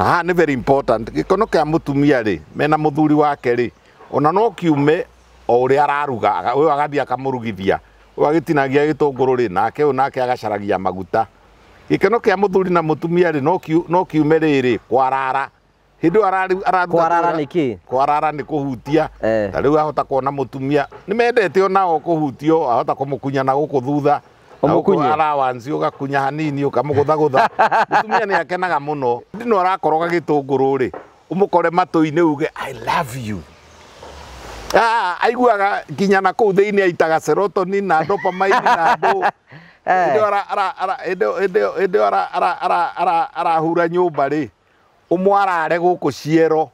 aha nä very important gä kono kä a må tumia rä mena må thuri wake rä ona no kiume o å rä a araruga å yå agathiä akamå rugithia å agä tinagia gä tå ngå rå rä nake å nake agacaragia maguta gä keno kä a må thuri na må tumia rä no kiume rä rä kwarara hä ndä ä nä kwarara nä kå hutia tarä u ahota kuona må tumia nä mendete onao kå hutio ahota kå må kunya na gå kå thutha umukunye arawanzi ugakunya hanini ukamugutha gutha mutumia ni akenaga muno ndino arakoroga gitunguru ri umukore matu-ini uge i love you ah, aiguaga ginya na kuu thiini aitaga serotonin na dopamine na ndu hindi yo arahura nyumba ri umwarare guku ciero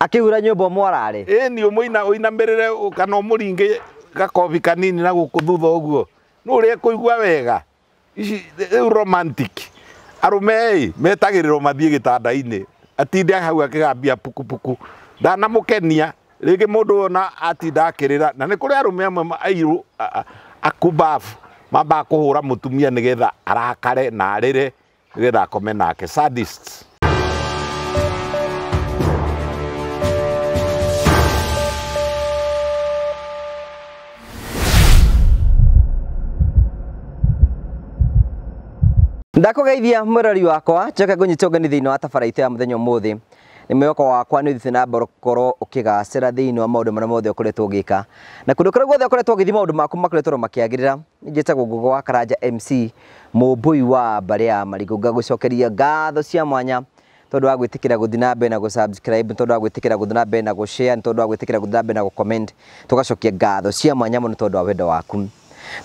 akihura å umwarare ni rä re kana å må ringä gakobi kanini na gå kå thutha å guo nä å no ri igua wega ici metagä rä rwo mathiä gä tanda-inä atinda hau akä gambia pukupuku ndana må kenia ndanamukenia rĩngĩ mũndũ ũyũ na atinda ra na nä kå rä arå me amwe airũ akubafu mambaga tumia nä getha arakare na arä re nä getha akome nake sadists ndakugeithia murori wakwa njoke ngũnyita ũgeni thĩinĩ wa tabara itũ ya mũthenya ũmũthĩ nĩ mwĩhoko wakwa nĩ ũthiĩte na mbere gũkorwo ũkĩgacĩra thĩinĩ wa maũndũ marĩa mothe ũkoretwo ũgĩka na kũndũ kũrĩa guothe ũkoretwo ũgĩthiĩ maũndũ maku makoretwo makĩagĩrĩra nĩ njĩtagwo wa karanja mc mũmbui wa mbarĩ ya marigũ ngagũcokeria ngatho cia mwanya tondå wa gwätä gå na mbere na gå nä tondå wa gwätä kä na mbere na gå nä tondå wa gwätä kä na mbere na gå tugacokia ngatho cia mwanya må no wa wendo waku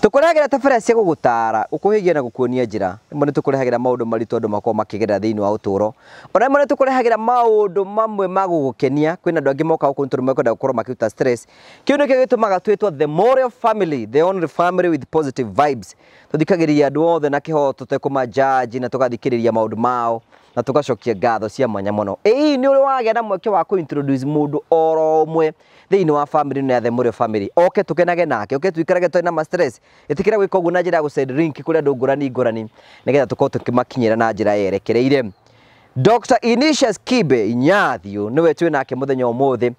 tukurehagira tabere cia gugutara ukuhigia na gukuonia njira rimwe nitukurehagira maundu maritu andu makorwo makigerera thiini wa uturo ona rimwe nitukurehagira maundu mamwe ma gugukenia kwina andu angi moka guku tondu mekwenda gukorwo makiruta stress kiu nikio gitumaga twitwo the moral family the only family with positive vibes tuthikagiriria andu othe na kihoto tutekuma judge na tugathikiriria maundu mao na tugacokia ngatho cia mwanya muno ii ni uri wagä na mweke wa kuintroduce mundu oro mwe thiini wa family ni athe muri family oke tukenage nake oke tuikarage na ma stress itikira gwika uguo na njira ya gu send link kuri andu ngurani ngurani nigetha tukorwo tukimakinyira na njira yerekereire Dr. Initius Kibe Inyathiu niwe nake muthenya umuthi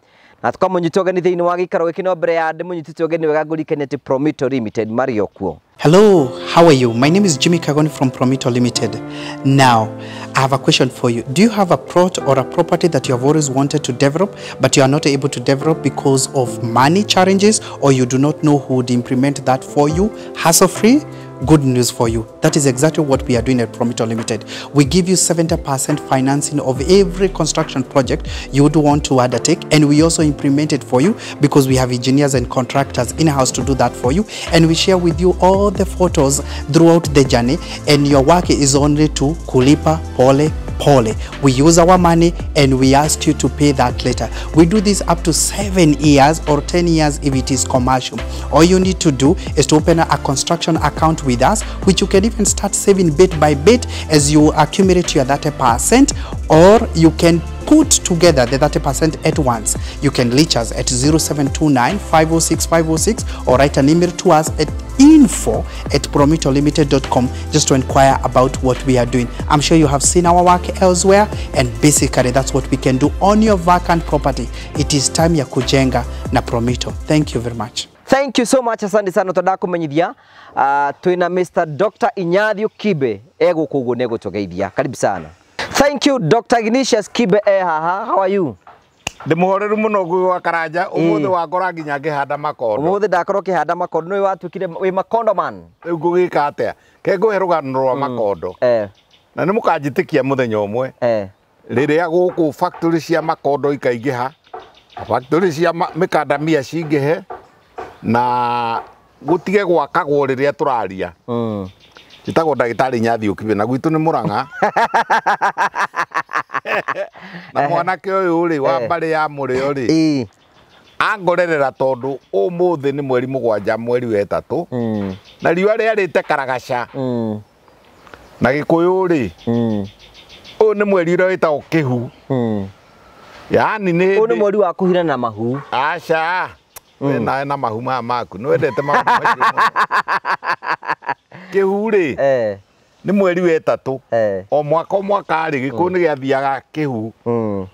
na tukamunyita ũgeni thĩinĩ wa gĩikaro gĩkĩ no mbere ya ndĩmũnyitĩte ũgeni wega ngũrikania ti Promito Limited mari o kuo Hello, how are you? My name is Jimmy Kagoni from Promito Limited. Now, I have a question for you. Do you have a plot or a property that you have always wanted to develop, but you are not able to develop because of money challenges, or you do not know who would implement that for you, hassle-free? good news for you. That is exactly what we are doing at Promitor Limited. We give you 70% financing of every construction project you would want to undertake and we also implement it for you because we have engineers and contractors in-house to do that for you and we share with you all the photos throughout the journey and your work is only to Kulipa Pole Poly. We use our money and we ask you to pay that later. We do this up to seven years or 10 years if it is commercial. All you need to do is to open a construction account with us, which you can even start saving bit by bit as you accumulate your 30% or you can put together the 30% at once. You can reach us at 0729 506 506 or write an email to us at info at promitolimited.com just to inquire about what we are doing. I'm sure you have seen our work elsewhere and basically that's what we can do on your vacant property. It is time ya kujenga na Promito. Thank you very much. Thank you so much asante sana todako kumenyithia uh, ah, twina Mr Dr Inyadhi Ukibe ego kugu negutugeithia karibu sana Thank you Dr. Ignatius Kibe Ehaha. Eh, How are you? ndimuhoreru muno gwa karanja umuthi mm. wakora nginya ngihanda makondo umuthi ndakorwo kihanda makondo ni watukire wi makondo man riu ngugika atia ke ngwe rugano rwa mm. makondo eh na ni mukanjitikia muthenya umwe eh riria guku factory cia makondo ikaingiha factory cia mikandamia cingihe na gutige gwakagwo riria turaria mm njitagwo ndagitari nyathi ukibe na gwitu ni muranga na mwanake uyu ri wa eh. mbari ya murio ri angorerera tondu umuthi ni mweri mugwanja mweri wetatu na riua riarite karagaca na gikuyu ri uyu ni mweri uria witagwo kihu yaani ni uyu ni mweri wa hmm. kuhira hmm. hmm. yaani na mahu aca we mm. na mahu maya maku nä wendete maå kä hu rä nä mweri wa ätatå o mwaka o mwakarä gä kå mm. nä gä athiaga kä hu mm.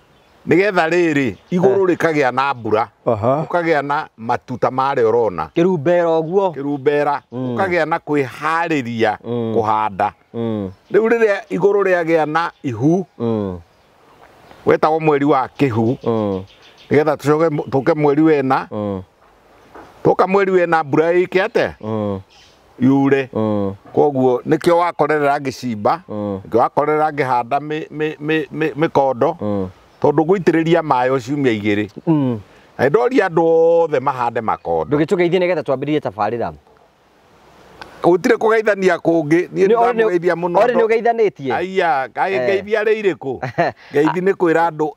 nä getha rä rä igå rå rä kagä a na mbura å kagä a na matuta marä orona kä rumbera å guo kä rumbera å kagä a na kwä harä ria kå handa rä u rä rä a igå rå rä agä a na ihu wetagwo mweri wa kä hu nä getha tå ke mweri wena tukamweri we na mbura ike ate mm. yure mm. koguo nikio wakorerera ngicimba mm. nikio wakorerera ngihanda mikondo tondu guitiriria mayo mm. ciumia igiri ndoria andu othe mahande makondo ndugitugeithie nigetha twambiririe tabarira gutire kugeithania kungi nie ndamugeithia muno ori ni ugeithanitie aiya kai eh. ngeithia ri iriku ngeithi ni kwira andu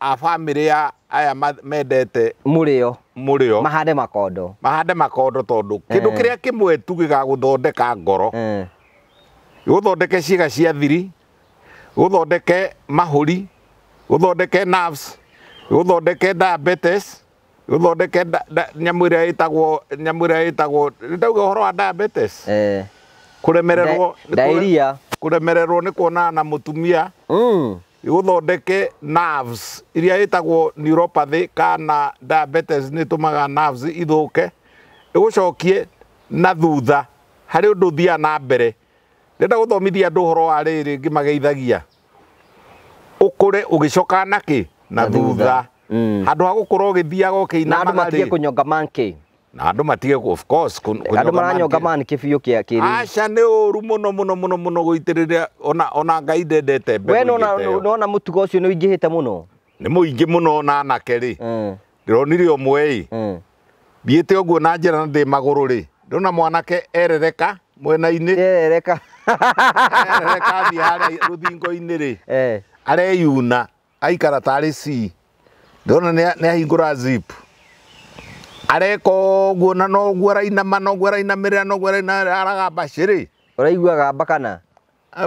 a family ya aya mendete murio murio mahande makondo mahande makondo tondu kindu eh. kiria kimwe tu guthondeka ngoro eh. guthondeke ciiga cia thiri guthondeke mahuri guthondeke nerves guthondeke diabetes guthondeke nyamå ä rä a ä tagwo ndauga å horo wa diabetes kå remererwo ndairia kå remererwo nä kuonana na må tumia mm. gå thondeke nerves iria ä tagwo neuropathy kana diabetes nä tå maga nerves ithå ke ä gå cokie na thutha harä undu ndå na mbere ndenda guthomithia thomithia andå horo wa rä rä ngä mageithagia å kå re å gä coka na kä na thutha Mm. handå ha gå korwo å gä thiaga å kä ina andå matige kå nyonga manke na andå matige andå maranyonga manke biå kä rä aca nä å ru må no må no må no må no gå itä rä rä a ona ngai ndendete mbe nona må tugo å cio nä å ingä hä te må no nä må ingä må no na nake rä mm. ndä ronire å mwe ä mm. thiä te å guo na njä ra na ndä magå rå rä ndä rona mwanake erereka mwena-inäereka thiä harä a rå thingo-inä rä eh. areyuna aikara tarä ci ndona nä ahingå zipu areka guo na noguo arainama noguo arainamä ina ra noguo aragamba cä rä å raiguaga mbakana ä ah,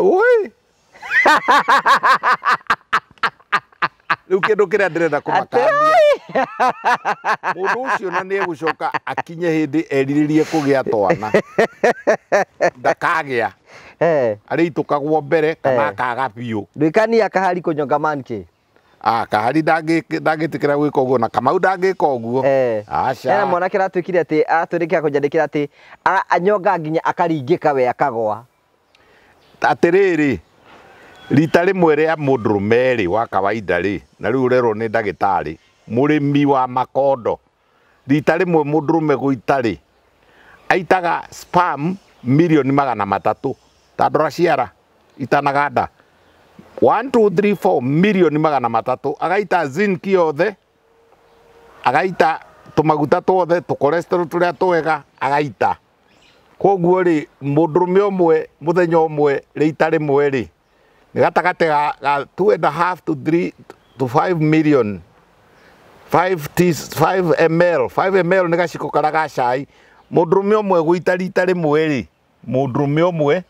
rä u kä ndå kä rä a ndä renda kå makania ndå å cio na nä egå coka akinye hä ndä erirä rie kå gä a twana ndakagä a arä itå kagwo mbere kana akaga biå ndå ikania kahari kå nyonga ah kahari ndangätĩkĩra gwä ka å na kamau ndangä ka å guo eh. ena mwanake aratuä kire atä atwä rä kä kå njandä kä ra atä anyonga nginya akaringä ka we akagwa atä rä rä rita rä mwe rä a må ndå wa kawaida rä na rä u rerwo nä ndagä tarä må rä mi wa makondo rita rä mwe må ndå rå me gå ita rä aitaga spam mirioni magana matatå ta raciara itanaga itanaganda 1 milioni magana matatu agaita zinki yothe agaita tumaguta twothe tukolesterol turia twega agaita koguo ri mundurume umwe muthenya umwe rita rimwe ri ni gatagati ga 2 and a half to 3 to 5 million 5 t 5 ml 5 ml ni gaciko kara ga cai mundurume umwe guita rita rimwe ri mundurume umwe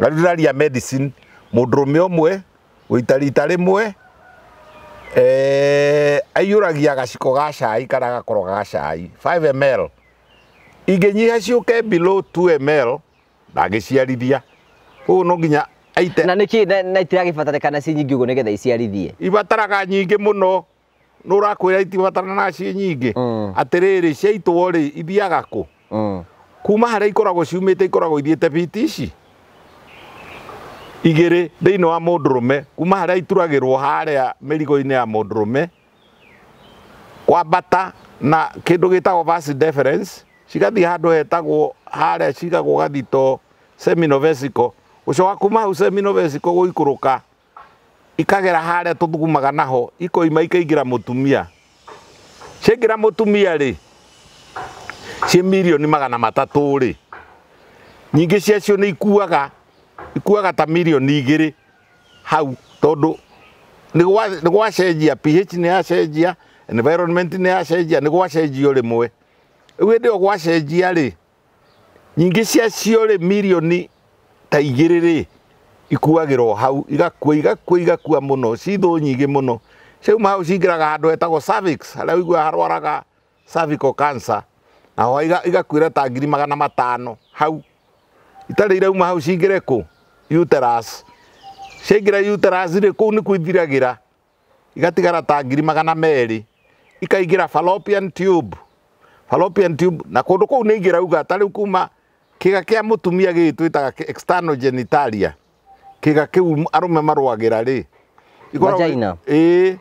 garuraria medicine mudurume umwe witarita rimwe eh aiyuragia gaciko ga cai kana gakoro ga 5 ml inginyiha ciuke below 2 ml ndagiciarithia koguo no ginya aite na niki na kana si nyingi ugo nigetha iciarithie ibataraga nyingi muno no urakwira rakwä ra itibataranaga ciä nyingä mm. atiriri rä rä ciaitwo rä ithiaga kå mm. kuma harä a ikoragwo ciumä te ikoragwo ithiete te igiri thini wa mundurume kuma haria ituragirwo haria mirigo-ini ya mundurume kwambata na kindu gitagwo vas deference cigathii handu hetagwo haria cigagwo gathito seminovesico gucoka kuma hau seminovesico guikuruka ikagera haria tuthugumaga naho ikoima ikaigira mutumia ciaingira mutumia ri ciä milioni magana matatu ri nyingä ciacio ni ikuaga ikuaga ta mirioni igiri hau tondu ni gwacenjia ph nä yacenjia environment nä yacenjia ni gwacenjia å ri rĩu hä ndä ä yo gwacenjia rä nyingä ciacio rä mirioni ta igä rä rä ikuagä ra hau igakua igakua igakua muno no cithå nyingä må no ciauma hau cingä raga handå hetagwo harä a igua harwaraga cervical cancer naho igakuä ra ta ngiri magana matano hau itarä irauma hau cingä re uterus ciaingira uterus rĩ kũu nĩkuo ithiragĩra igatigara ta ngiri magana merĩ ikaingĩra fallopian tube fallopian tube na kũndũ kũu nĩ ingĩrauga ta rĩu kuma kiga kĩa mũtumia gĩgĩtwĩtaga external genitalia kiga kĩu arũme marwagĩra rĩ ĩĩ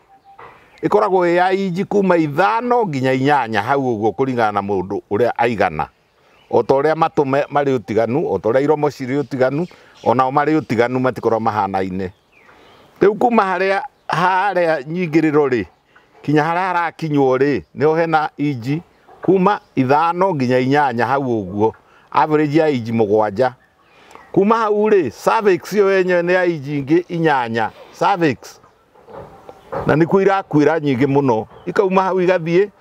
ĩkoragwo ĩ ya inji kuma ithano nginya inyanya hau ũguo kũringana na mũndũ ũrĩa aigana o ta ũrĩa matũ marĩ ũtiganu o ta ũrĩa iromo cirĩ ũtiganu onao mari utiganu tiganu matikorwo mahanaine riu kuma haria haria harä ri kinya harä a ri rä nä ho hena inji kuma ithano nginya inyanya hau å average ya inji mugwanja kuma hau ri cervix yo yenyewe nä ya inji ingä inyanya cervix. na nä kuo irakuä nyingä må no ikauma hau igathie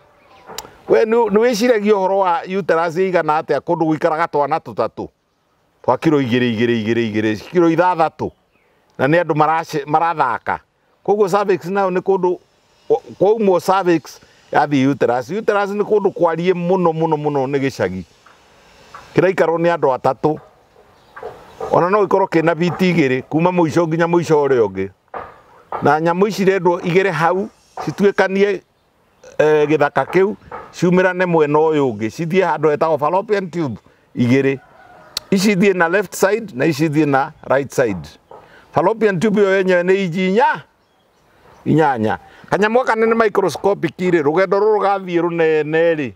we ni wä uhoro wa uterus igana atä kundu guikaraga twana tutatu twa kiro igiri igiri igiri igiri kiro ithathatu na ni andu andå marathaka kogo nayo na ni kundu kwa umo uterus ya the uterus uterus ni kundu må no muno muno nä gä cagi kä raikarwo andu atatu ona no ikoro ke na biti igä kuma muisho nginya muisho ore å na nyamå ici irendwo igere hau cituä e, gä thaka kä u ciumä rane mwena å yå å handu etago fallopian tube igä icithie na left side na icithie na right side fallopian tube yo yenyewe nä inji inyanya kanyamwa kanene microscopic rä rugendo gendo rå rå gathiä rå nene-rä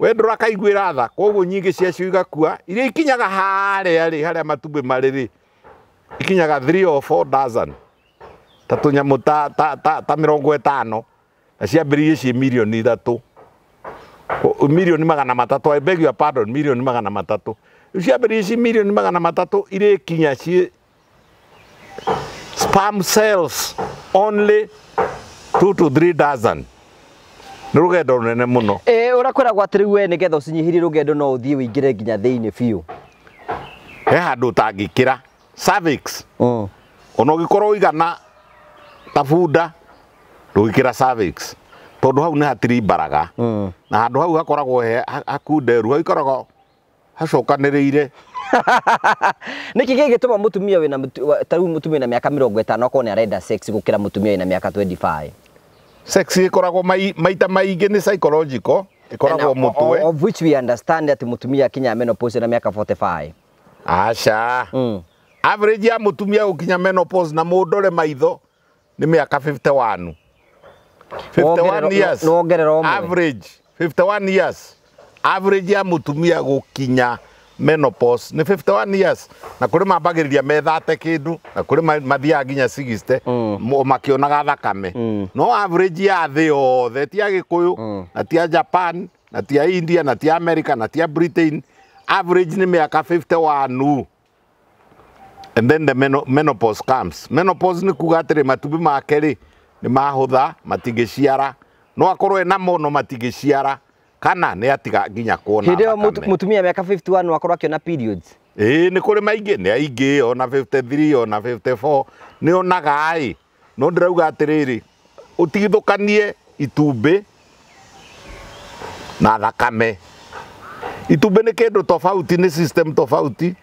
wendå rakaiguä ra tha koguo nyingä ciacio igakua iria ikinyaga hare ari hare matube a matumbä marä rä ikinyaga ta tå nyamå ta, ta, ta, ta mirongo etano na cia ciambä ci irie 3 mirioni magana matatu i beg your pardon mirioni magana matatu ciambĩria ici mirioni magana matatå irä kinya ci spam cells only 2 to 3 dozen nä rå gendo rå nene må no å rä a kwä ragwo atä rä u we nä getha å cinyihärie rå gendo no å thiä wä ingä re nginya thä inä biå he handå å tangä kä ra mm. ona å gä korwo igana ta bunda ndå gä kä ra tondå hau nä hatirimbaraga mm. na handå hau hakoragwo hakunderu hau ikoragwo hacokaniriire niki gä gä tå ma må tumia tarä u må tumia na mä aka mä rongo ä tano akorwo nä arenda gå kä ra må tumia wä na mä aka ä koragwo maita maingä nä psychological ikoragwo uh, må of which we understand mutumia akinya menopause na miaka 45 acha mm. average ya mutumia kinya menopause na mundore maitho ni miaka 51 51 years no, no, no, average ya mutumia gukinya menopause ni 51 years na kuri mambagiriria methate kindu na kuri mathiaga nginya 60 mm. makionaga thakame mm. no average ya thi yothe ti ya gikuyu mm. na ti ya Japan na ti ya India na ti ya America na ti ya Britain average ni miaka 51 and then the menopause comes menopause ni kuga atiri matubi make ri ni mahutha matingiciara no akorwo enamo no matingiciara kana nä atiga nginya kuona hä ndä yo må miaka 51 akorwo akiona periods ä nä kå rä maingä nä aingä ona 53 ona 54 nä onaga ai no ndä rauga atä rä rä å kanie itumbä na thakame itumbä nä kä ndå tofauti ni system tofauti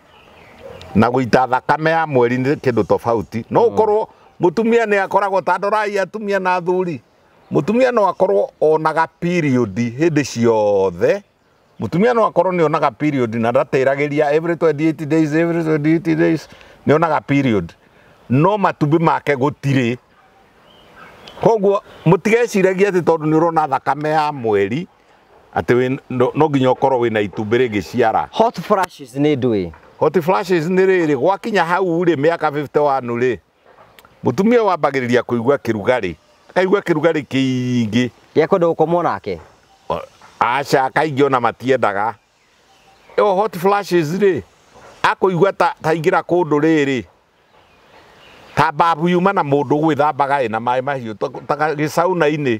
na gå ita thakame ya mweri nä kä ndå tofauti no å mm. korwo må tumia nä akoragwo ta ndorai atumia na athuri mutumia no akorwo onaga period hindi ciothe mutumia no akorwo ni onaga period na ndatiragiria every 28 days every 28 days ni onaga period no matumbi make gutire koguo mutigeciragia ati tondu ni urona thakame ya mweri ati no nginya ukorwo wina itumbi rigiciara hot flashes ni ndwi hot flashes ni riri gwakinya hau ri miaka 51 ri mutumia wambagiriria kuigua kirugari akaigua kä rugarä kä ingä gäkwenda gå komwo nake aca kaingä ona matiendaga rä akå igua taingä ra kå ndå rä rä ta mbabu yuma na må ndå gwä thambaga ä na maä mahiå gä cauna-inä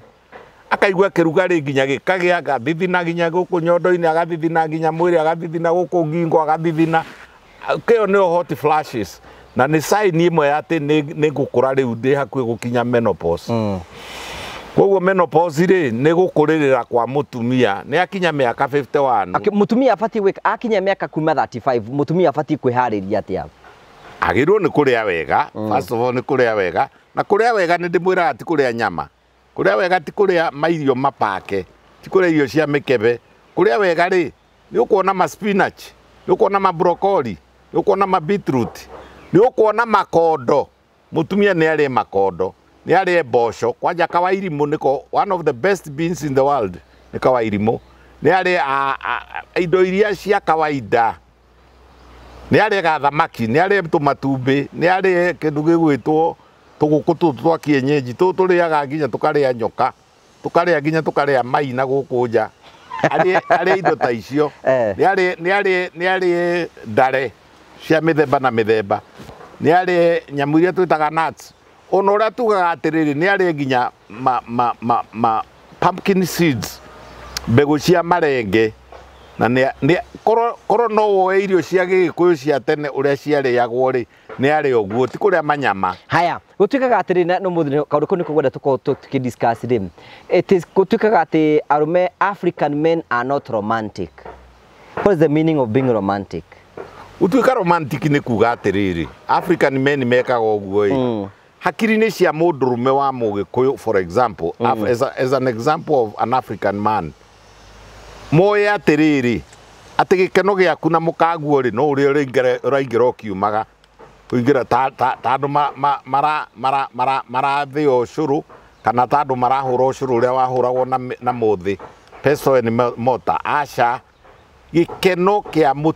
akaigua kä rugarä nginya gä kagä gathithina nginya gå kå nyondoinä agathithina nginya mwä rä agathithina gå kå ngingo agathithina kä yo nä na nä saini ä mwe atä nä ngå kå ra rä u ndä hakuä gå kinya menopause mm koguo menopause rä nä gå kå rä rä ra kwa må tumia nä akinya mä aka må tumia abatiä gwä akinya mä aka kuma må tumia abatiä kwä harä ria atä a agä rwo nä kå rä a wega nä kå rä a wega na kå rä a wega nä ndä mwä raga ti kå rä a nyama kå rä a wega ti kå rä a mairio mapake ti kå rä a irio cia mä kebe kå rä a wega rä nä å kuona maspinach nä å kuona mabrokori nä å kuona mabitrut ni å kuona makondo må tumia nä makondo nä arä bosho kwanja kawairimå nä one of the best beans in the world nä kawairimå nä arä indo iria cia kawaida nä arä gathamaki nä ari tå matumbä nä kindu kä ndå gä gwä two tå gå kå twa rä aga nginya tå karä a nyoka tå karä a nginya tå karä a mai na gå kå nja arä indo ta icio eh. nä arä ndare cia mithemba na mithemba ni ari nyamu iria twitaga nuts ona uria tugaga atiriri ni ari nginya ma, ma, ma, ma pumpkin seeds mbegu cia marenge na ni, ni koro, koro no woe irio cia gigikuyu cia tene uria ciarĩagwo rĩ nä arä å guo ti kå rä manyama haya gutwikaga atiri na no muthi kaå ndå kå nä kågwenda tå korwo tå kä rä gå tuä kaga atä arå me african men are not romantic what is the meaning of being romantic utuika romantic ni kuga atiriri african men mekaga å guo mm. hakiri ni cia må wa mugikuyu for example mm. af, as, a, as an example of an african man moe atiriri ati atä gä keno gä aku na må kaguo rä no å rä å raingä ra å kiumaga kå ingä ra ta andå marathä o cå rå kana ta andå marahå ra å cå rå å rä a wahå ragwo na må thä mota aca gä keno kä a må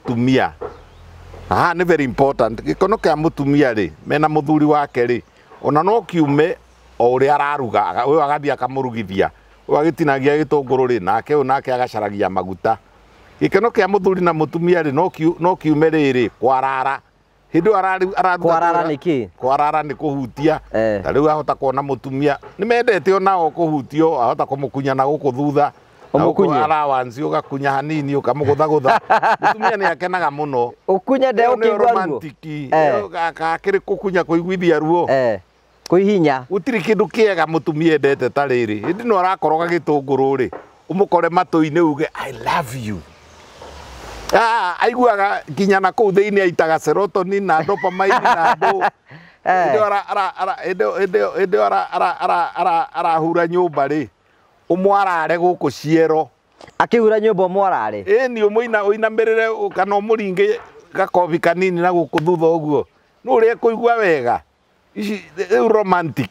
aha nä very important gä kono kä a må tumia rä mena må thuri wake rä ona no kiume o å rä a araruga å yå agathiä akamå rugithia å yå agä tinagia gä tå ngå rå rä nake å nake agacaragia maguta gä kono kä a må thuri na må tumia rä no kiume rä rä kwarara hä ndä ä ä kwarara nä kå hutia tarä u ahota kuona må tumia nä mendete onao kå hutio ahota kå må kunyana gå kå thutha umukunye arawanzi ugakunya hanini ukamugutha mutumia ni akenaga muno ukunya de ukigwa romantiki eh. gakiri kukunya kuiguithia ruo eh. kuihinya gutiri kindu kiega mutumia endete ta riri hindi no arakoroga gitunguru ri umukore matu-ini uge i love you ah, aiguaga nginya na kuu thiini aitaga serotonin na dopamine na ndu eh. hindi ara arahura nyumba ri umwarare guku ciero akiura nyumba mwarare ni umuina uinamirire kana umuringe gakobi kanini na guku thutha uguo nu ri kuigua wega ici romantic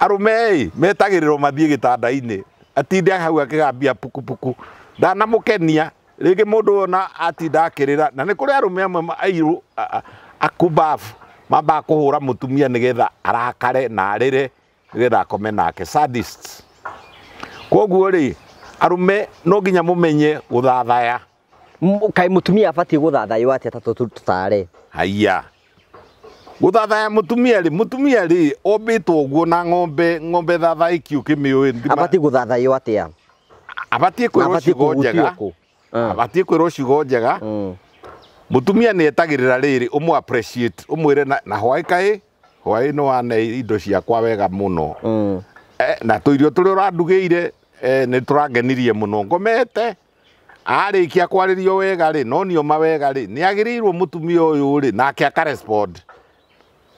arumei metagiriro mathie gitanda-ini atindia hau akigambia pukupuku ndanamukenia rĩngĩ mũndũ ona na atinda akĩrĩra na ni kuri arũme amwe airu akubafu mambaga kũhũra mutumia nigetha arakare na arire nigetha akome nake sadists koguo ri arume no nginya mumenye guthathaya kai mutumia abatiĩ guthathaya atĩa ta tũtare haiya guthathaya mutumia ri mutumia ri ombĩtwo ũguo na ng'ombe ng'ombe thathai thathaĩki ũkĩmĩũĩ abatiĩ gũthathaywo atĩa hm. abatiĩ kwĩrwo ciugo njega abatiĩ kwĩrwo hm. ciugo njega mutumia ni etagirira riri umu appreciate umwire na hwai kai hwai nĩ wane indo ciakwa wega mũno hm. eh, na tũirio tũrĩa ũrandugĩire nä tå rangenirie må no ngomete arä kia kwarä rio wega rä no nio mawega rä nä agä rä irwo må tumia å yå rä nake aka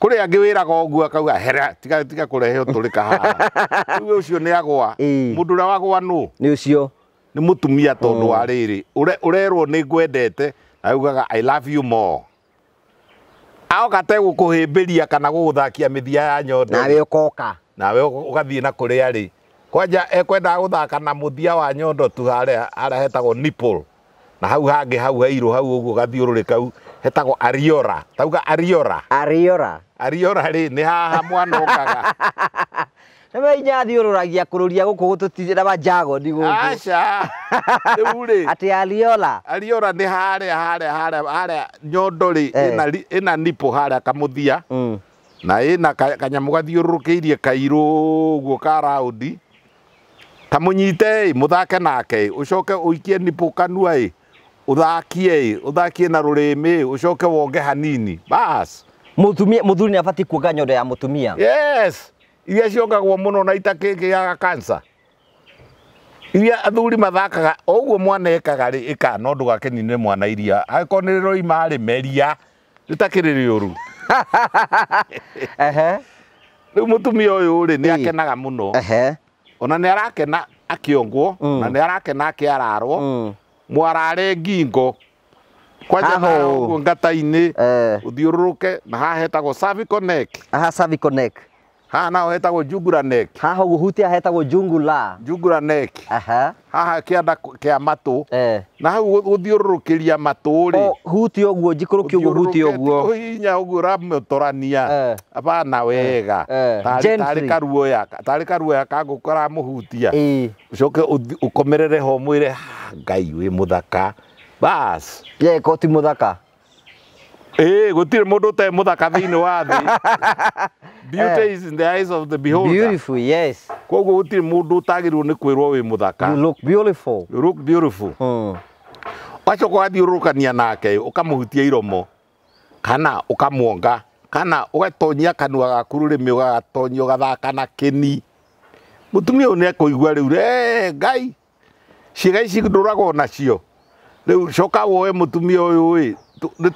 kå rä angä wä raga å guo akauga hera tiga kå rehe å tå rä ka haha rä å cio nä agwa må mm. ndå å rä a wagwa nå nä å cio nä må tumia tondå mm. wa rä rä å rerwo nä ngwendete augaga i love you more kå hä mbä ria kana gå gå thakia mä thia ya nyondo nawe å koka nawe å gathiä na kå rä a rä kwanja ekwendaga guthaka na muthia wa nyondo tu harä haria hetagwo na hau hangi hau hairå hau rå gathiururi kau hetagwo ariora tauga ariora ariora ariora ri ni haha mwana ukaga Nime inya thiururagia kururia guku gututithira ba jagon guku. Acha. Riuri. Ati Aliola. Aliola ni hare hare hare hare nyondo ri ina ina nipo hare kamuthia. Mm. Na ina kanyamu kairu guo ka ta må må thake nake å å coke ikie uikie nipu kanua i å thakie na rå rä å coke wonge hanini må thuri nä abatiä kuonga nyondo ya må tumia iria ciongagwo må no na itakigiaga aga iria athuri mathakaga o guo mwana ekaga ä ka no ndugakinine mwana iria korwo nä rä roima rä rä å ru rä u må tumia å yå rä nä akenaga må mũno ona nä arakena akä ongwo mm. na nä arakena akä ararwo mwarare mm. ngingo kwanja haå ngata-inä å eh. thiå rå rå ke na hahetagwo aha savi connect haha naho hetagwo Jungula Neck haha guhutia hetagwo Jungula Jungula Neck aha haha kianda kia matu eh na hau guthiururukiria matu ri huti oguo jikuruki guo huti oguo hinya oguo ramutorania eh. abana eh. wega eh. tari karuo ya tari karuo ya kangu kora muhutia ucoke ukomerere ho mwire ngai wi muthaka bas ye koti muthaka Eh, gå tirä må ndå å muthaka thä inä wa thä beauty eh. is in the eyes of the beholder beautiful yes koguo gå tirä må ndå å tagä rä rwo you look beautiful you look beautiful hmm. wacoka wathiå rå rukania nake å kamå hutia iromo kana å kana å gatonyia kanua gaku rå rä mä å gagatonyia å gathaka na kä ni må tumia å nä ekå igua rä u rä ngai ciäga ici ndå ragwo nacio rä coka woe må tumia å nä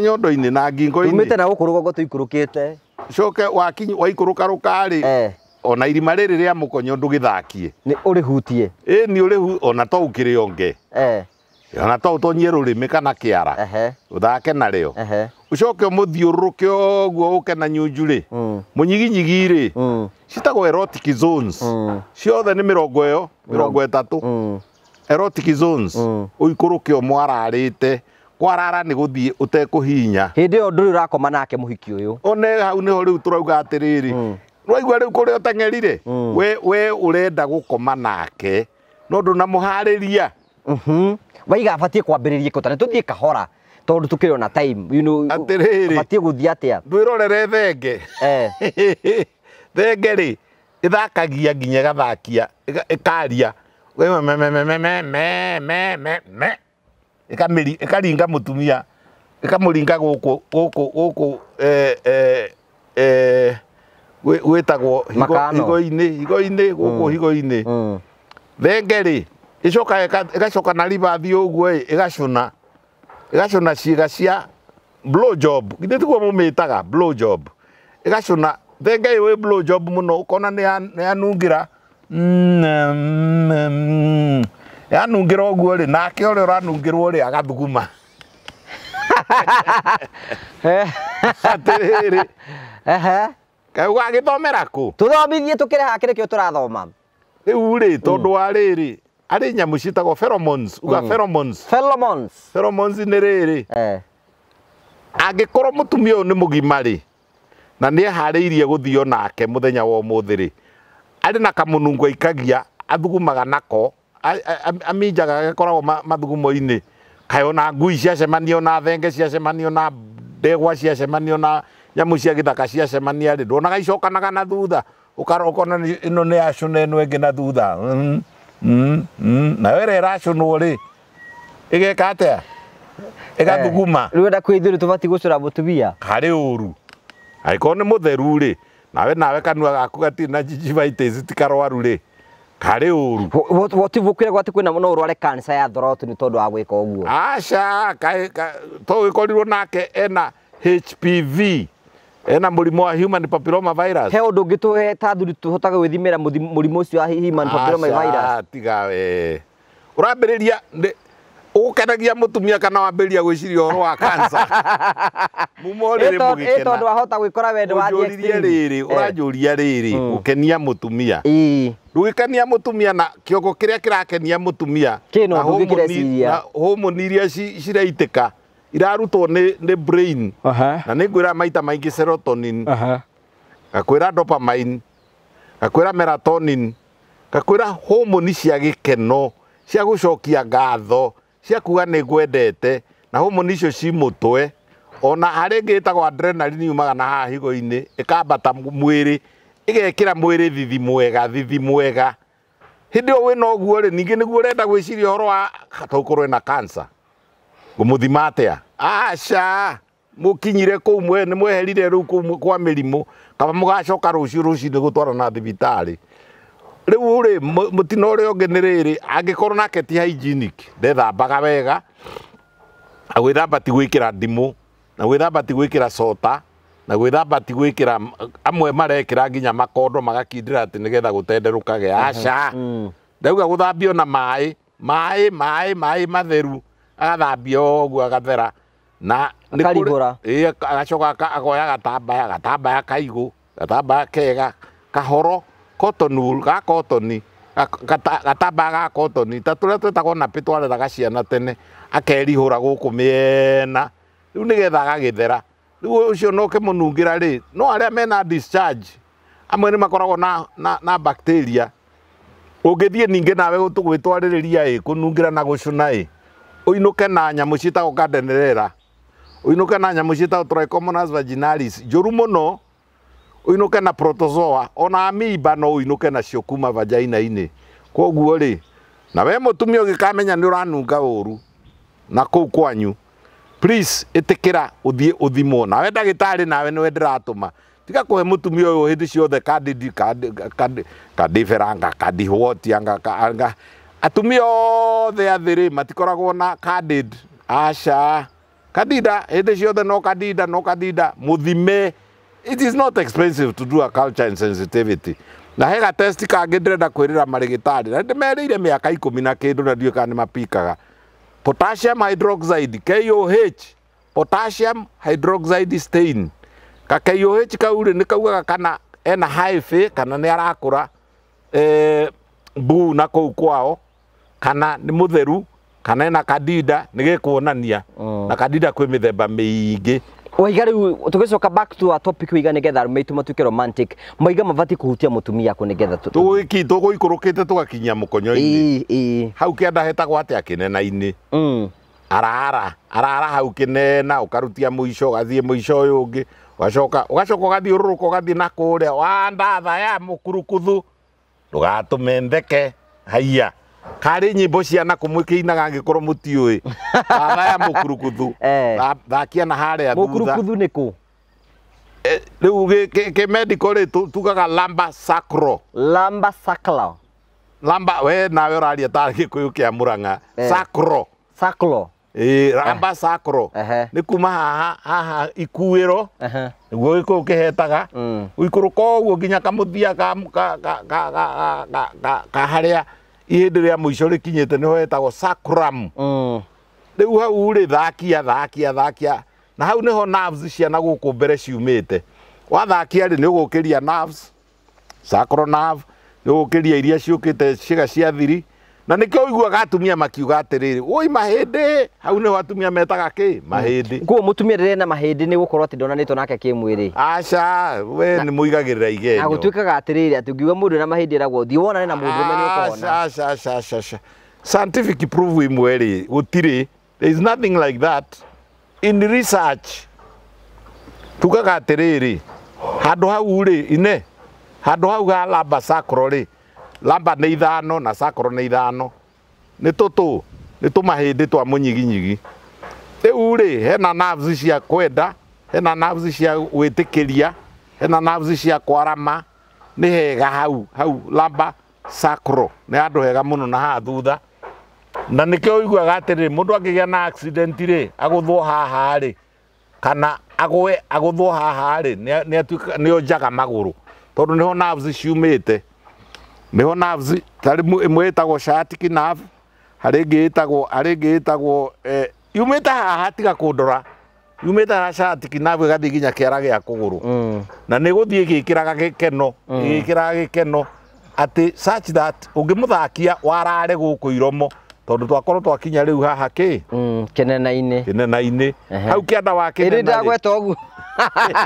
nyondo ini na ngingo ini tumä na gå kå tuikurukite gongo tå ikå rå kä te coke waikå rå karå karä e. ona irima riri ria rä a må konyo ndå hutie ä ni uri rä ona to å kä eh ona to å tonyie rå rä mä kana kä ara å thake narä o å coke må thiå rå na nyunju rä må mm. nyiginyigi rä mm. citagwo mm. ciothe nä mä rongo ä yo mä rongo ä tatå å ikå rå ke o mwararä te kwarara nä gå thiä å hinya hä ndä ä yo ndå rä å rakoma nake må hiki å yå one hau nä ho rä u tå rauga atä rä hmm. rä raigua rä u kå rä å tengerire hmm. we å renda gå koma nake no ndå na må harä ria waiga abatiä kwambä rä rie kå ta nä tå thiä kahora tondå tå kä rä ona atä rä rä gå thiä atä a ndwä rorere thenge eh. thenge rä ä thakagia nginya gathakia ä karia me me me me me me me me ikaringa mutumia ikamuringa guku guku guku eh eh eh gwitagwo higo-inä higo-inä gå higo-inä mm. mm. thenge rä icoka igacoka na ribathi å guo ä igacåna igacåna ciäga cia githä tiguo må mä taga igacåna thenge ä yå ä må no å kona nä yanungä ra mm, yanungira uguo ri nake uria uranungirwo ri agathuguma atiriri kaä gagäthomera kå tå thomithie tå kä rehaga kä rä kä å tå rathoma rä u tondå mm. wa rä rä arä nyamå citagwo uga nä rä rä angä korwo må tumia å yå nä må gima rä na nä eharä irie gå thio nake må thenya wa må thä rä arä na kamå nungo athugumaga nako aminjaga gakoragwo mathugumo-inĩ kaĩ ona ngui ciacemanio na thenge ciacemanio na ndegwa ciacemanio na nyamu cia githaka ciacemania rĩ ndonaga icokanaga na thutha ũkarokona ĩno nĩ yacũna ĩno ĩngĩ na thutha nayo ĩrĩa ĩracũnwo rĩ ĩgeka atĩa ĩgathuguma eh, rĩu enda kwĩ ithuĩ tũbatiĩ gũcora mũtumia harĩ ũru angĩkorwo nĩ mũtheru rĩ nawe nawe kanua gaku gatirĩ na gingivitis ti rĩ karä å ru wotibå kä re gwatĩ kwä na no å rware ya thoroti ni tondå wa gwä ka å guo aca to gä korirwo nake ena hpv ena murimu wa human papilloma virus he undu ngituhe ta thuri tuhotage gwithimira murimu ucio wa human papilloma virus tiga we urambiriria ukeragia mutumia kana wambiria gwiciria horo wa kansa mumorere mugikena tondu ahota gwikora wendo wa thiä riri uranjuria eh. riri mm. gukenia mutumia ndugikenia mutumia na kiongo kiria kirakenia mutumia na homoni iria ciraitika irarutwo nä brain na nä ngwä ra maita maingä serotonin gakwä ra dopamine gakwä ra melatonin gakwä ra homoni cia gä keno cia gå cokia ngatho ciakuga nä ngwendete na homoni icio ci må twe ona harä ngä tagwo adrenaline yumaga na haha higo-inä gekä ra mwä rä thithi mwega thithi mwega hĩndĩ ĩyo guo ũguo rĩ ningĩ nĩguo ũrenda gwĩciria ũhoro wa tũkorwo na kansa ngũmũthima atĩa aca mũkinyire kũu nĩ mweherire rĩu u kwa mĩrimũ kaba ci nä gå twara na thibitarä riu ri mutino ri onge ni riri angikorwo nake ti hygienic ndethambaga wega na gwithamba ti gwikira ndimu na gwithamba ti gwikira sota na gwithamba ti gwikira amwe marekira nginya makondo magakindira ati nigetha gutenderukage aca mm-hmm. ndauga guthambio na mai mai mai mai matheru agathambia oguo agathera na agacoka agoya gatambaya gatambaya kaigå gatambaya kega kahoro cotton ga cotton gatamba ga cotton ta turia twetagwo napĩ twareraga ciana tene akerihũra gũkũ mĩena rĩu nĩgetha agagĩthera rĩu ũcio no ũkĩmũnungĩra rĩ no arĩa mena discharge amwe nĩ makoragwo na, na, na bacteria ũngĩthiĩ ningĩ nawe gwĩtwarĩrĩria ĩ kũnungĩra na gũcũna ĩ ũinũke na nyamũ ciĩtagwo gandenerera ũinũke na nyamũ ciĩtagwo trichomonas vaginalis njũru mũno uinuke na protozoa ona amiba no uinuke na nacio kuma vagina-inĩ koguo ri na we mutumi ũngĩkamenya ni uranunga uru na kũu kwanyu please uthie ĩtĩkĩra ũthiĩ ũthimwo nawe ndagĩtarĩ nawe nĩwe ndĩratũma tiga kũhe mũtumia ũyũ hĩndĩ ciothe anga kandihwotianga atumia othe athĩrĩ matikoragwo na candid aca kandida hĩndĩ ciothe no kadida no kandida mũthime it is not expensive to do a culture insensitivity na hega gatesti ka ndärenda kwä rä ra marĩgĩtarĩ na ndĩmerä ire mä aka na kä na ndiå kana nä mapikaga potassium hydroxide KOH potassium hydroxide stain ka KOH kau rä nä kaugaga kana ena hive kana nä arakå ra eh, bu na kå u kwao kana nä må kana ena kadida nä gä kuonania oh. na kadida kwä mä themba waiga riu ka back to a topic waiga nigetha arume itu matuike romantic maiga mavati kuhutia mutumia ko nigetha tuguiki tuguikurukite gakinya mukonyo-ini hau ke heta hetagwo akine na ini arara arara hau na ukarutia muisho gathie muisho yungi ungi ugacoka ugacoka ugathie ururuka ugathie na kuria wandatha ya mukurukuthu ndugatume haiya kari nyimbo ciana kumwe kä inaga ngä korwo må tiå ä ya må kurukuthu eh. thakia na harä a må kurukuthu nä kå eh, rä u kä mendiko rä tugaga lamba sacro lamba sacla lamba we nawe å raria tarä kia muranga yå eh. kä a må ranga sacro saclo ramba sacro nä kuma haha haha ikuä ro guo gä kå yå kä hetaga å ikå rå ka ka ka nginya kamå thia kaharä a ihĩndĩ rĩa mũico rĩkinyĩte nĩho etagwo rä u hau rä thakia thakia thakia na hau nĩho nerves ciana kå mbere ciumĩte wathakia rĩ nä å gå kä ria iria te ciĩga cia thiri na nikio iguaga atumia makiuga atiriri ui mahindi hau niho atumia metaga ki mahindi kuo mutumia rire na mahindi ni gukorwo ati ndonanitwo nake ki mwiri aca we ni muigagirira igenyo na gutuikaga atiriri ati ngiuga mundu na mahindi ragwo thii wonane na mundu meni ukona aca aca aca aca scientific proof imwe ri there is nothing like that in research tugaga atiriri handu hau ri ine handu hau ha labasakro lamba nä ithano na sakoro nä ithano nä tå tå nä tå mahä ndä twa må nyiginyigi rä u rä hena nerves cia kwenda hena nerves cia gwä tä kä ria hena nerves cia kwarama nä hega hau hau lamba sakro nä handå hega må na haha thutha na nä kä oiguaga atä rä må ndå angä gä a na rä agå thwo haharä kana agwe agå thwo haharä nä onjaga magå rå tondå nä ho ciumä te niho nerves tari imwe shati sciatic nerve hari ingi itagwo hari ingi itagwo eh, yumite haha tiga kundora yumite shati sciatic nerve gathi nginya kiara gia kuguru mm. na ni guthii gikiraga gikeno mm. gikiraga gikeno ati such that ungimuthakia warare guku iromo tondu twakorwo twakinya riu haha ki mm, kinena-ini kinena-ini uh -huh. hau kianda wa kinena ri ndagweta uguo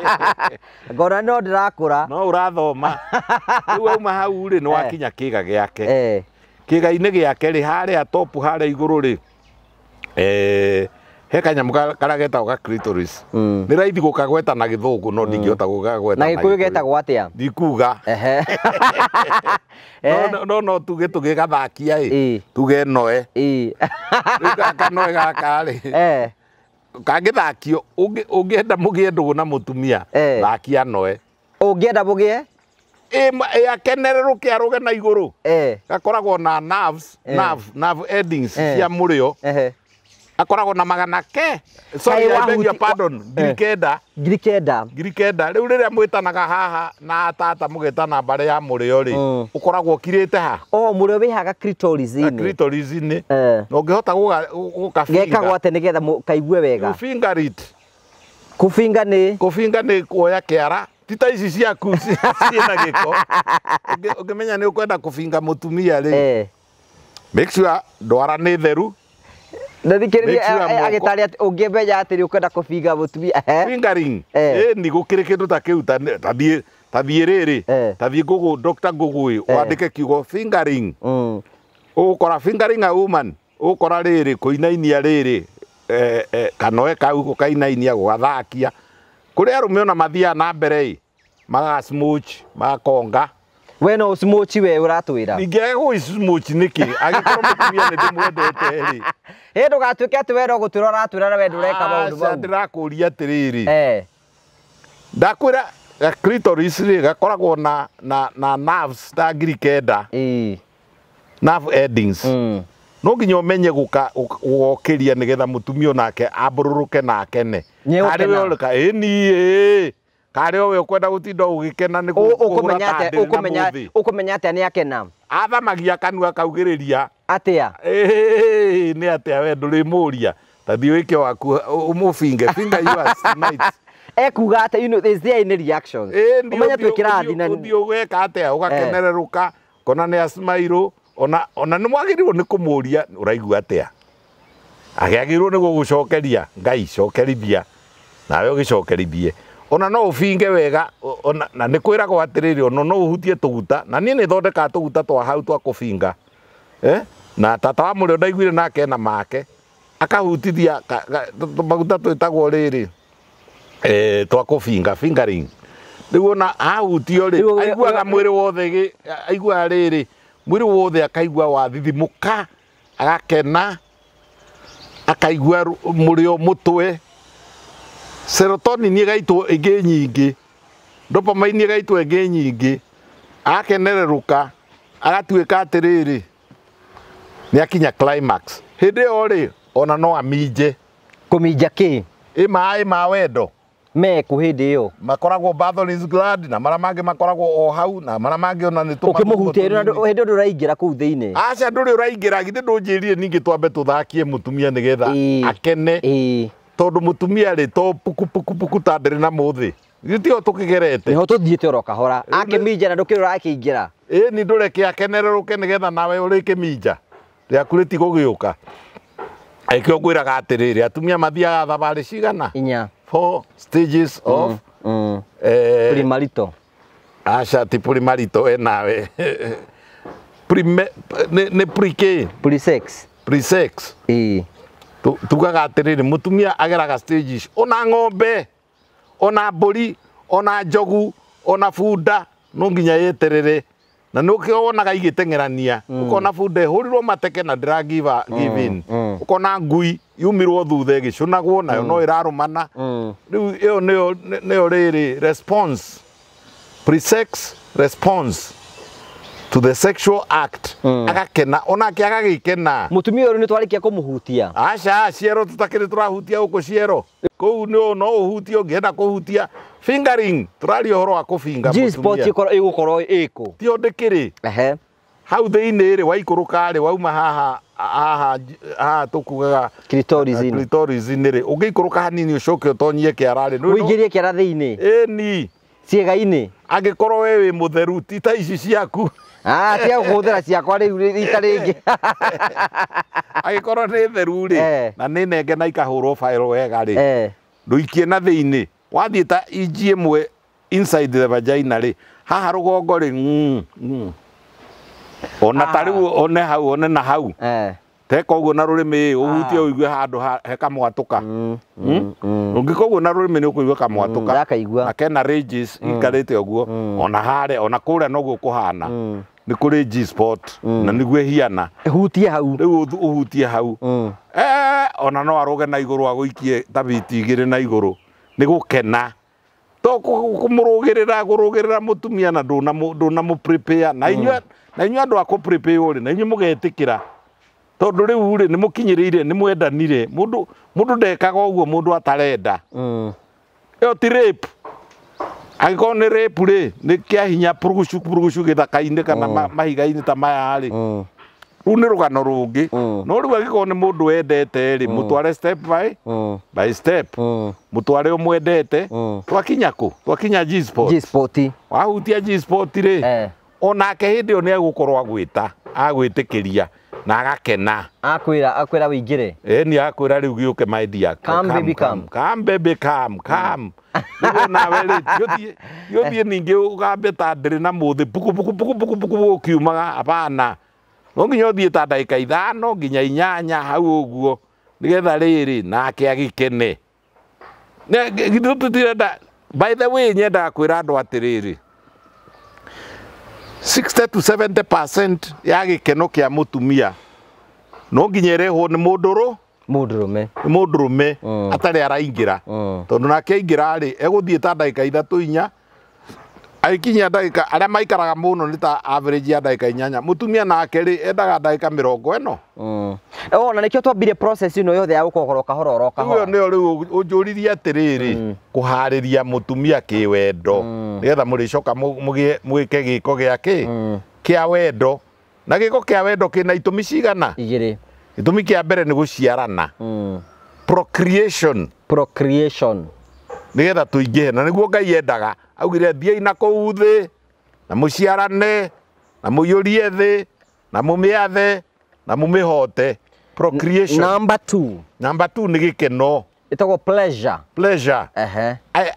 ngona no ndirakura no urathoma riu auma hau ri eh. wakinya kiga giake eh. kiga-ini giake ri haria topu haria iguru ri eh he kanyamå karä a getagwo gacritoris mm. nä raithi gå kagweta na gä thå ngå no mm. ndingä hota gå na gä kå getagwo atä a ndikuga no no tuge tå gä gathakia ä tuge noe kanoe gakarä ee. kangä thakio å ngä enda må gä e ndå na må tumia ee. thakia noe å ngä enda må gä e akenererå kä arå ge na igå rå ee. gakoragwo na nerves, nerve, nerve endings cia må rä o akoragwo na magana ke sorry I beg your pardon ngiri eh, kenda ngiri kenda ngiri kenda rä u rä rä a mwä tanaga haha na tata må gä ya må rä o rä å mm. koragwo kirä te ha o oh, må rä o wä haga kritorizinä na å ngä geka gå kagekagwo atä nä getha kaigue wega kubinga nä kubinga nä kuoya kä ara tita ici ciaku ciĩna gä ko å ngä menya nä å kwenda kå binga må tumia rä eh. make sure ndwara nä theru ndathikiririe agitaria ungimenya å ukwenda kå mutumia fingering eh? ä eh. nä gå kä rä kä ndå ta kä u tathiä rä rä tathiä ngå gå ngå ngågå wandä ke kiugo å gå kora å gå kora rä rä kå inainia rä rä kanoe kau gå kainainia gå gathakia kå rä arå me ona mathiaga na mbere ä magagasmuch magakonga we no smoochi we uratwira ningegå smuchi nä kä agäkorwo må ni nä ndä mwendete rä ä ndå gatuä ati wendo gå twä ratwä ra we ndå reka maå ndå ndä rakå eh atä rä rä ndakwä ra clitoris rä gakoragwo na na na nerves ta ngiri kenda nerve endings mm. no nginya umenye gwokiria nigetha mutumia nake aburũrũke na akene harĩ we ũrĩka ĩniĩ kari å kwenda gå tinda å gä kena nä å kå menya atä a nä akena athamagia kanua kaugä rä ria atä a nä atä we ndå rä må ria tathiä wä ke waku må binge ekuga atä ä twä kä rathi na thiä å gweka atä a å gakenererå ka kona nä acimairå ona ona nä mwagä rä rwo nä kå må ria å raigua atä a agä agä nä gå gå cokeria ngai cokerithia nawe å gä cokerithie ona no ubinge wega na nä kwä ragwo atä rä rä ona no å hutie tå guta na niä nä thondeka tå guta twa hau twa kå binga eh? na tata wa må rä o ndaiguire nake na make akahutithia maguta twä tagwo rä rä eh, twa kå binga fingering rä u ona ahutio rä aiguaga mwä wothe aiguaga rä rä mwä rä wothe akaigua wathithimå ka agakena akaigua må rä o må twe serotonin igaitwo ingi nyingi dopamine igaitwo ingi nyingi akenereruka agatuika atiriri ni akinya climax hindi ori ona no aminje kuminja ki i maai ma wendo meku hindi iyo makoragwo bathoris glad na mara mangi makoragwo o hau na mara mangi ona ni ukimuhutia hindi ndu uraingira kuu thiini aca nduri uraingira githĩ ndunjĩrire ningĩ twambe tũthakie mũtumia nĩgetha akene e tondu mutumia ri to puku puku puku ta ndiri na muthi gitio tukigerete niho hora urokahora minja na ndukirora akiingira ä ni ndå reke akenereruke nä getha nawe å rä kä minja rĩaku rĩtigũgĩ ũka ĩkĩo ngwĩraga atĩrĩrĩ atumia mathiaga thabarĩ cigana inya four stages mm, of mm, mm. Eh, primarito aca ti primarito we nawe nĩ pre-k pre-sex pre-sex e tugaga atiriri mutumia ageraga stages ona ng'ombe ona mburi ona njogu ona bunda no nginya yeterere na nä kä wonaga igäteng'erania å mm. kona bunda ä hå rirwo mateke na ndä ragiva å mm, mm. kona ngui yumirwo thutha ä gä cå nayo no ä rarå mana rä u ä yo nä yo rä rä to the sexual act mm. agakena onake agagikena mutumia ũyũ ni twarikia kũmũhutia aca ciero tutakiri turahutia uko ciero kou nĩ no ũhutie ũngĩenda kũhutia fingering tũraria ũhoro wa kũbinga igukoro ĩkũ ti ũndĩ kĩrĩ hau thĩinĩ rĩ waikũrũka rĩ wauma haha haha haha tũkugaga clitoris-inĩ rĩ ũngĩikũrũka hanini ũcoke ũtonyie kĩara rĩ ũingĩrie kĩara thĩinĩ ĩni ciĩga-inĩ angĩkorwo we wĩ mutheru ti ta ici ciaku Ah, tia hå thä ra ciakwa rä u rita rä ngä agäkorwo nä theru rä eh. na ni nenge na ikahå rwo wega rä eh. ndå ikie na thä inä wathiä ta iji ä mwe inside the vagina rä haha rå gongo rä ona tarä ah. u one hau one na hau eh. teka å na rå rä mä å hutie å igue handå he kamwatå ka å ngä koguo na rå rä mä nä å kå igua kamwatå ka nakena ikarä te å guo ona hare ona kå rä a noguo kå hana mm nä kå rä g sport mm. na niguo hiana hutie hau rä u hutie hau mm. eh, ona no ge na igå rå agå ikie tabiti igä rä na igå rå nä gå kena to må rå gä rä ra gå rå gä rä ra må tumia na ndå na må mm. na inyu andå akå rä na inyu må getä kä ra tondå rä u rä nä må kinyä rä ire nä mwendanire må ndå ndekaga å guo må ndå atarenda ä mm. yo ti rape angä nĩ rĩpu rĩ rä nä kä purugucu gä thakainä kana mm. mahiga-inĩ ta maya rĩ mm. rä u nä rå gano rå ngä mm. no rä u angä nä må ndå wendete rä må tware må tware å mwendete twakinya kå twakinya wahutia rä eh. onake hä ndä ä yo nä agå korwo agwä ta agwä tä kä ria na agakena akwira akwira wingire eh ni akwira riu giuke my dear come, baby come come baby come come mm. nĩguo nawe rĩ yũthiĩ yũthiĩ ningĩ ũgambe ta ndiri na muthi buku buku buku buku buku kiumaga abana no nginya ũthiĩ ta ndagĩka ithano nginya inyanya hau ũguo nĩgetha rĩrĩ nake agĩkene tũtirenda by the way nyenda kwĩra andũ atiriri 60 to 70% ya gikeno kia mutumia no nginya rehwo ni munduru mundurume mundurume atari araingira mm. tondu nake aingira ri eguthieta ta ndagika ithatu inya aikinyia ndagika aria maikaraga muno ni ta average ya ndagika inyanya mutumia nake ri endaga ndagika mirongo eno ino ona nikio twambire process ino yothe ya gukogoro kahoro oro kahoro uyo nio riu unjuririe atiriri mm. kuhariria mutumia kiwendo mm. nigetha muricoka mwike giko giake mm. kia wendo na giko kia wendo kina itumi cigana igiri itumi kia mbere ni guciarana procreation procreation nigetha tuingihe na niguo ngai endaga augire thiai na kuu thi na muciarane na muiyurie thi na mumiathe na mumihote procreation number 2 number 2 ni gikeno itagwo pleasure pleasure ehe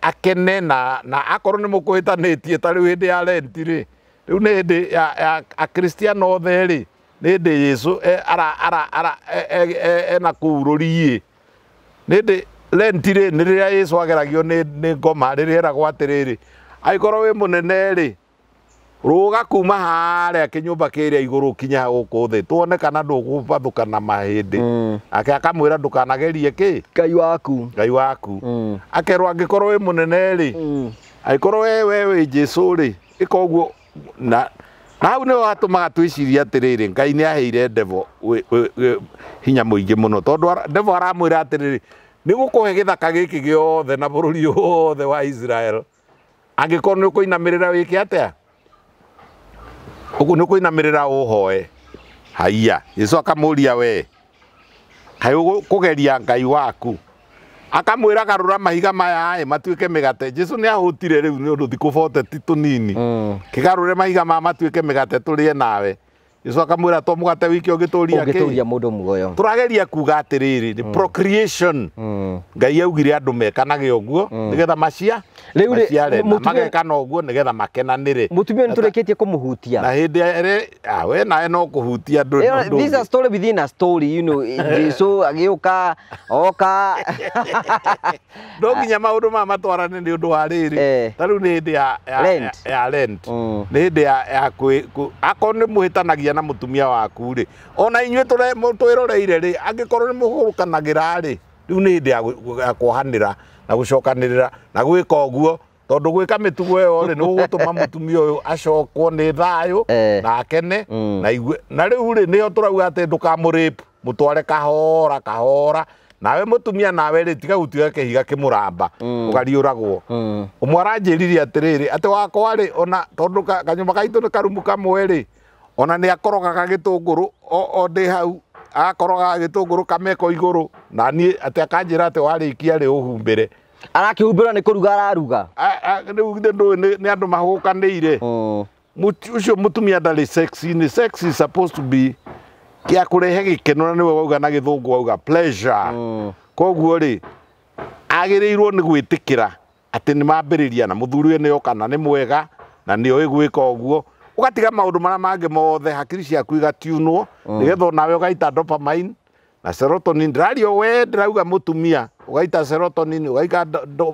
akene na na akorwo ni mukuhitanitie ta riu hindi ya renti ri riu ni hindi ya akristiano othe ri ni hindi yesu e, ara ara ara ena e, e, kuu ruriie ni hindi lenti rä nä rä rä a ä cwageragio nä ngoma rä rä eragwo atä rä rä korwo wä må nene rä rå ga kuma harä a nyå mba kä rä a igå rå kinya gå kå thä tuone kana ndå gå bathå kana mahä ndä mm. ake akamwä ra ndå kanagerie kä ngai waku ngai waku mm. akerwo angä korwo wä må nene rä mm. angä korwo we we wä jesu rä ä koguo na na hau nä watå maga twä ciria atä rä rä ngai nä aheire ndevo hinya må ingä må no tondå ndevo aramwä ra atä rä rä nä gå kå he gä thaka gä kä na bå rå ri othe wa israel angä korwo nä å kå inamä rä ra wä kä atä a å guo nä å kå inamä rä ra å hoe haia akamå ria geria ngai waku akamwä ra garå ra mahiga maya matuä ke mä gate jesu nä ahå tire rä u ndå thikå ti tå nini mm. kä garå re mahiga maya matuä ke mä gate tå rä e nawe gicoka mwira to mugate wiki ungituria ki ungituria mundu muoyo turageria kuga atiriri the mm. procreation mm. ngai augire andu mekanage uguo mm. nigetha macia riu magekana uguo nigetha makenanire mutumia ni turikitie kumuhutia na hindi we na eno kuhutia ndu this a story within a story you know jesu agiuka oka no nginya maundu maya matwarane ni undu wa riri eh. ta riu ni hindi ya ya rent ni hindi ya akorwo ni muhitanagia na mutumia waku ri ona inyuĩ twĩroreire rĩ angĩkorwo nĩ mũhũrũkanagira rĩ rĩu nĩ hĩndĩ ya kuohanĩra na gũcokanĩrĩra na gwĩka ũguo tondå gwä ka mä tugo ä yo rä nä gå tå ma må tumia å yå acokwo nä thayå eh. na akene mm. na igwe na riu ri ho tå rauga atä ndå kamå må kahora kahora nawe må tumia nawe rä tiga gå tuä kä higa kä må ramba å mm. gariå ragwo å mm. ririe atä wakwa ri ona tondu kanyå mba ni nä karumbu kamwe ona nä akorogaga gä tå o ndi hau akorogaga gä tå ngå rå kameko igå rå na ni atä akanjä ra atä warä kia rä å humbä re arakä humbä araruga rä u nä andå mahå kanä ire å cio må tumia ndarä nä gä a kå rehe gä keno na nä we wauga na gä thå ngå koguo rä agä rä irwo nä gwä tä kä ra atä nä mambä rä ria na må ni nä okana nä mwega na nä oä gwä ka å guo ugatiga maundu maria mangi mothe hakiri ciaku igatunwo nigetha mm. nawe ugaita dopamine na serotonin ndirario we ndirauga mutumia ugaita serotonin ugaika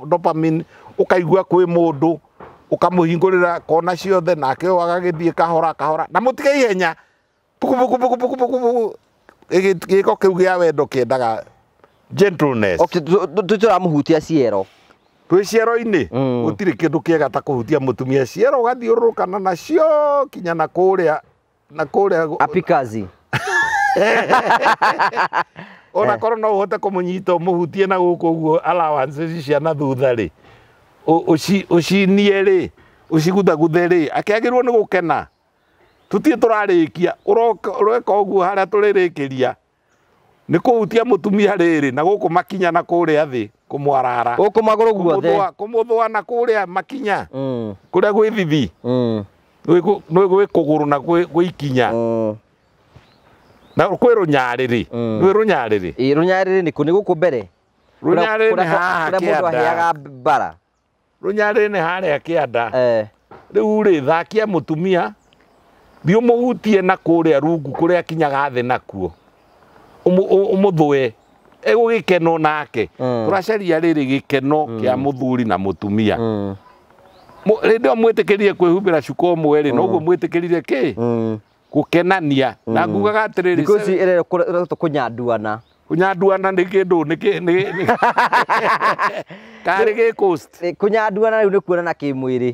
dopamine ukaigua kwi mundu ukamuhingurira kona ciothe nake å kahora kahora na må tige ihenya gä ko kä u gä a wendo kä endaga tå tå ramå hutia ciero twä ciero-inä mm. gå tirä kä ndå kä ega ta kå hutia må tumia ciero å gathiå rå kana nacio kinya na kå rä a ona korwo no å hote kå må nyita må hutie na gå kå guo ciana thutha rä å cinie rä å ciguthaguthe rä akä agä rwo nä gå kena tå tiä tå rarä kia reka å guo harä a tå rä rä kä ria nä kå hutia må tumia rä rä na gå kå makinya na kå rä a thä kumwarara gå kå guothe kumuthwa na kå rä a makinya kå rä a gwä thithi gwä kå gå rå na gwä ikinya mm. na kwä rå nyarä mm. rä i rå nyarä rä rå runyariri ni nä kå nä gå kå mbere rå nyarä rä nä mbara rå nyarä rä nä harä a kä anda rä u rä thakia må tumia thiå må hutie na kå rä a rungu kå rä a kinyaga thä nakuo å må egå nake mm. tå racaria rä rä gä keno mm. kä a må thuri na må tumia rä mm. ndä cuko mwä tä kä rire kwä humbä ra mwe noguo mwä tä kä rire kä gå kenania na ngugaga atiriri rä rä kå nyanduana kunyanduana nä kä ndå karä gä kunyanduana rä u nä kuonana kä mwä rä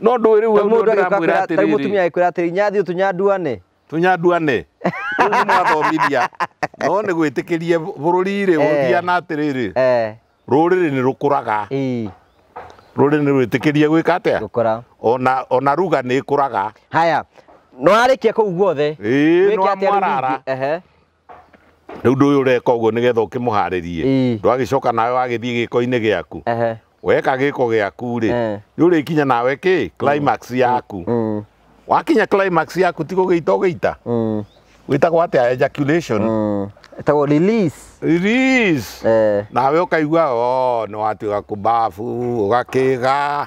no ndu rä u må ndå agä kamwä ra atä nyathi tunyanduane tunyanduane rä nä mwathomithia no nä gwä tä kä rie bå rå ri-rä eh. å thiana atä eh. rä rä rå rä rä nä rå kå raga rå rä nä rwä tä kä rie gwä ka atä a ona, ruga nä kå raga haya no arä kia kå u guothe nwamwarara rä u ndå å yå reka å guo nä getha å kä må harä rie ndwagä coka nawe wagä thiä gä ko-inä gä aku weka gä ko gä aku rä eh. nä å rä kinya nawe kä mm. yaku mm. Mm. wakinya yaku tigå gä ita å gä ita witagwo atä ejaculation mm. ĩtagwo release release eh. nawe ũkaigua oh, o nĩ watiga kũbabu ũgakĩga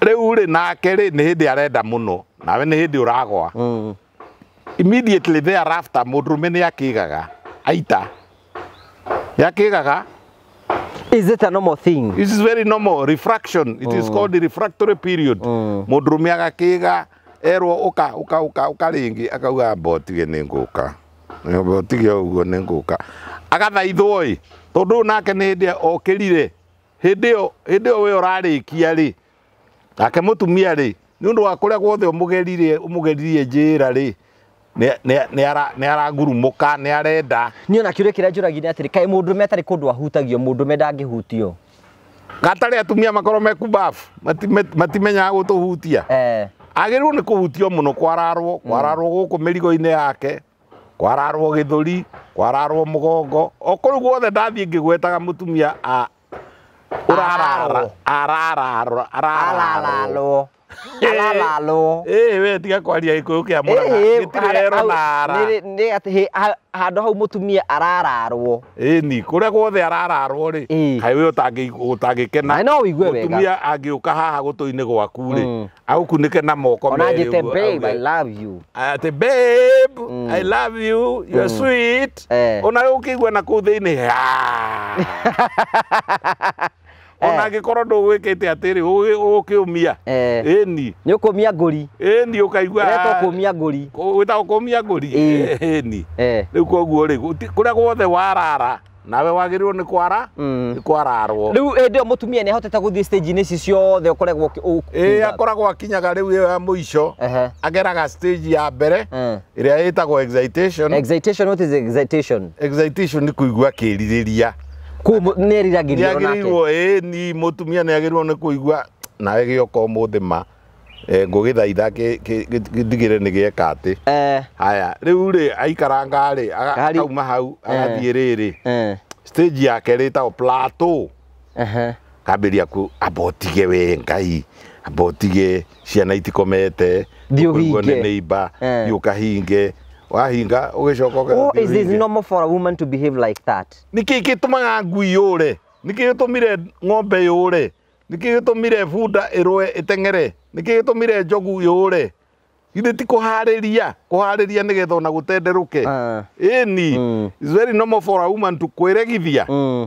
rĩu rĩ nake rĩ nĩ hĩndĩ arenda mũno nawe nĩ hĩndĩ ũragwa mm. immediately thereafter mũndũrũme nĩ akĩgaga aita yakĩgaga Is it a normal thing? This is very normal. Refraction. It mm. is called the refractory period. Mm. Mũndũrũme agakĩga erwo uka uka uka uka ringi akauga mbotige ni nguka mbotige ugo ni nguka agathaithwo i tondu nake ni hindi okirire hindi yo hindi yo we urarikia ri nake mutumia ri ni undu wa kuria guothe umugerire umugeririe njira ri nä ara nä ara niä ona kä rä kä rä a njå ragire atä rä kaä må ndå me atarä kå ahutagio må ndå me ndangä hutio gatarä atumia makorwo mekubabu matimenya gå tå hutia eh agirwo nä kå hutio må no kwararwo mm. kwararwo gå kå mä rigo-inä yake kwararwo gä thå ri kwararwo må gongo o kå rä guothe ndathiä ngä gwetaga må tumia arararwo we tiga kwaria gä kå yå kä a må handå hau må tumia arararwo ni kå rä a guothe arararwo rä kaä wä å tangä kena no wä tumia angä å ka haha gå tå-inä gwaku rä aukunike na moko onajite babe i love you ati babe mm. i love you you are mm. sweet eh. ona ukigwa na kuu thiini ah. ona eh. angikorwo ndugwikite atiri ukiumia ni eh. ni ukumia nguri ni ukaigua retwo kumia nguri witagwo kumia nguri ni eh. riu koguo ri kuria guothe warara nawe wagirirwo nä kwara mm. nä kwararwo rä u ä ndä ä yo må tumia nä ahotete gå thiä stänji ciothe å koragwo akoragwo akinyaga rä u ä ya må ico ageraga stage ya mbere ä rä a ä tagwo nä kå igua kä rirä ria nä eriragä nä nake ni irwo ni må tumia nä agä rä nä kå igua nawe gä muthima må thä ma ngå gä gä re nä gä eka atä haya rä u aikaranga aikarangarä akauma hau agathiĩ eh. rä eh. stage yake rä rĩtagwo kambä kambĩria ku abotige we ngai abotige ciana itikomete thiũguo nĩ nĩimba eh. thiĩ ũkahinge wahinga ũgĩcoka tå maga ngui yå re nä yũre tå mire ng'ombe yå re nikä gä tå mire bunda ä rwe ä tengere nikä gä tå mire njogu yå re githä ti kå harä ria kå harä ria very normal for a woman to ni kwä regithia mm.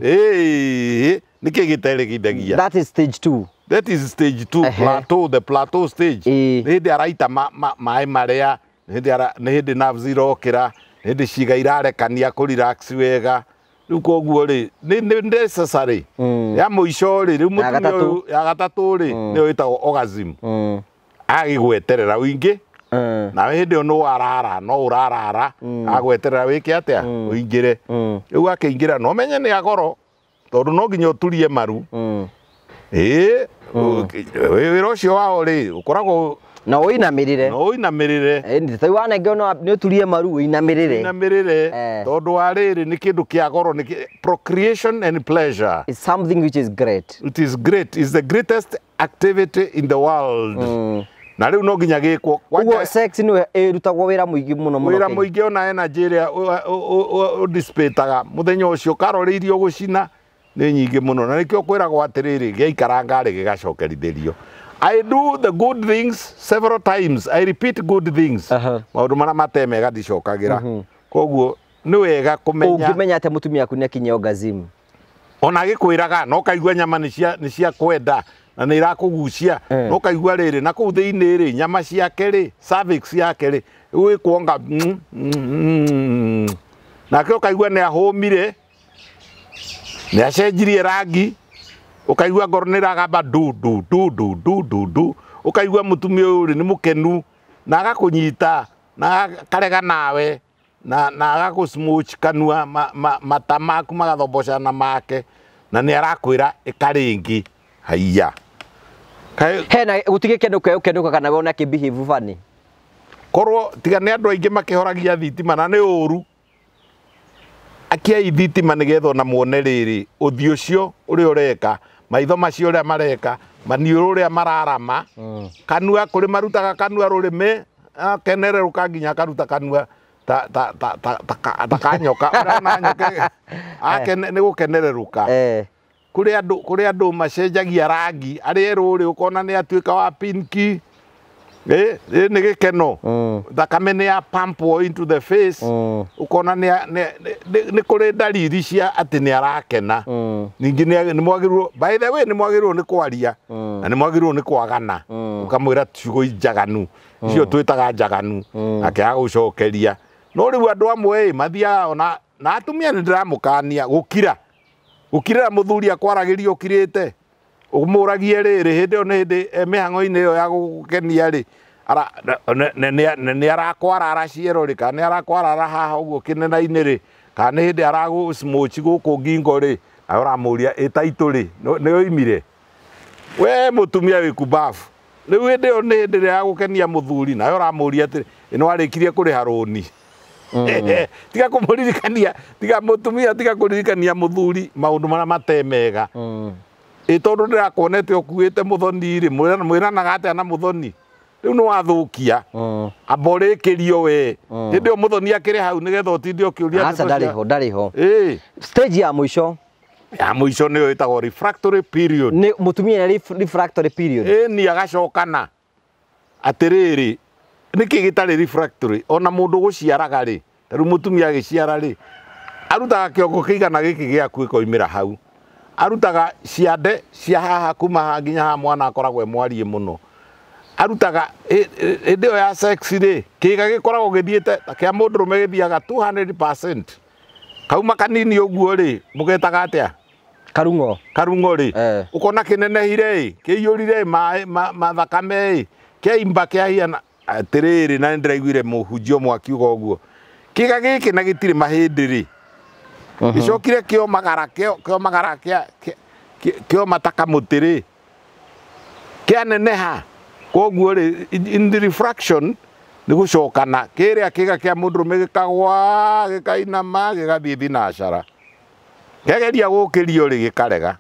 nä kä gä teregithagia that is stage two uh -huh. plateau the plateau stage nä hä araita maä marä a nä hä ndä nerves irokä ra nä hä ndä ciga irarekania kå wega riu koguo ri ni necessary mm. ya muico ri riu mutumia uyu ya gatatu ri mm. niyo itagwo orgasm mm. agigweterera wingi na hindi iyo niwarara no urarara agweterera wike atia uingire riu akiingira no menye ni agoro tondu no nginya turie maru ii wira ucio wao ri ukoragwo na no, we na no, uinamirire e, nä tai wanenge ona nä å turie maru uinamirire uinamirire eh. tondå wa rä nä kä ndå kä a goro procreation and pleasure It's something which is great it is great It's the greatest activity in the world mm. na rä u no nginya gä kwo koguo sex nä ä rutagwo wä ra må ingä må no må wä ra må ingä ona energy ä rä a å dispataga må thenya å cio karorä irio gå cina nä nyingä må no na nä kä o kwä ragwo atä rä rä gä aikaranga rä gä gacokerithä rio I do the good things several times. I repeat good things. Maundu mara mateme gathicokagira. Mhm. Koguo ni wega kumenya. Ungimenya ate mutumia aku niakinyia orgasm. Ona gikwiraga no kaigua nyama ni cia ni cia kwenda na nä irakugucia eh. no kaigua rä na kå u thä inä rä nyama ciake rä yake rä gwä kuonga mm, mm, mm. nake å kaigua nä ahå mire nä acenjirie rangi ukaigua ngoro nä ragamba ndu ndu ndu ndu ndu ndu ndu ukaigua å rä nä må kenu na agakå nyita na karega nawe na na agagå kanua mata maku magathombocanana make na nä arakwä ra ä karä ngä haiya hena gå tigä kendo kegå kenåka kana wona kä bihivu bani korwo tiga nä andå aingä makä horagia thitima na nä å ru akiai thitima nä getha ona muone rä rä å å cio å rä a å reka maitho macio ria mareka maniuru ria mararama mm. kanua kuri marutaga kanua rurimi kenere rukanginya karuta kanua ta ta ta ta ta ta kanyoka na nyoke ake ni rä eh kuri andu kuri andu macenjagia rangi ari ruri ukona ni wa pinki eh, eh nä gä keno mm. thakame ya pump into the face mm. ukona nä kå rä ndariri cia atä nä arakena mm. ningä nä mwagä by the way nä mwagä rwo nä kwaria na nä mwagä rwo nä kwagana å kamwä ra ciugo njaganu icio twä taga njaganu akä gå cokeria no rä u andå amwe mathiaga ona na atumia nä ndä ramå kania gå kira gå kirä ra må thuri akwaragä ria å kirä te umuragie riri hindi yo ni hindi eh, mihango-ini yo ya gukenia ri ara ne ni arakwara araciero ri kana ni arakwarara haha uguo kinena-ini ri kana ni hindi aragucimuci guku ngingo ri nawe uramuria itaitu ri ni oimire we mutumia wiku bafu riu hindi iyo ni hindi ria gukenia muthuri nawe uramuria atiri ino arikirie kuri runi mm. tiga kumuririkania tiga mutumia tiga kuririkania muthuri maundu maria matemega mm ä tondå ndä rakuonete muthoni ri te må thoni mwä ranaga na må thoni rä u nä wathå kia kä rio we hä ndä ä yo må thoni akä rä hau nä getha å tinde å kä å ria ho stage ya må ico ya må ico nä yo ä tagwo ni agacokana atä rä rä nä kä gä tarä ona må ndå gå ciaraga rä tarä u må tumia agä ciara arutaga kä ongo kä igana gä kä gä aku ä ra hau arutaga ciande cia haha kuma ha nginya haha mwana akoragwo e mwariä må no arutaga hĩndĩ yo ya sex te kĩga a må ndå rå me gä 200% kauma kanini ũguo rĩ mũgetaga atĩa karung'o karung'o rĩ kä eh. ũkona kĩnenehire kĩiyũrire mathakame ma, ma kĩaimba kĩahiana atĩrĩrĩ na nĩndĩraiguire mũhunjio mwakiuga ga gä kä na mahä ndä rä gicokire uh-huh. kä omagara kä omagara kä omataka tä rä kä aneneha koguo rä nä gå cokana kä rä a kä ga kä a må ndå rå gä kagwa gä kainama gä gathiä thinacara kegeria gå kä rio rä gä karega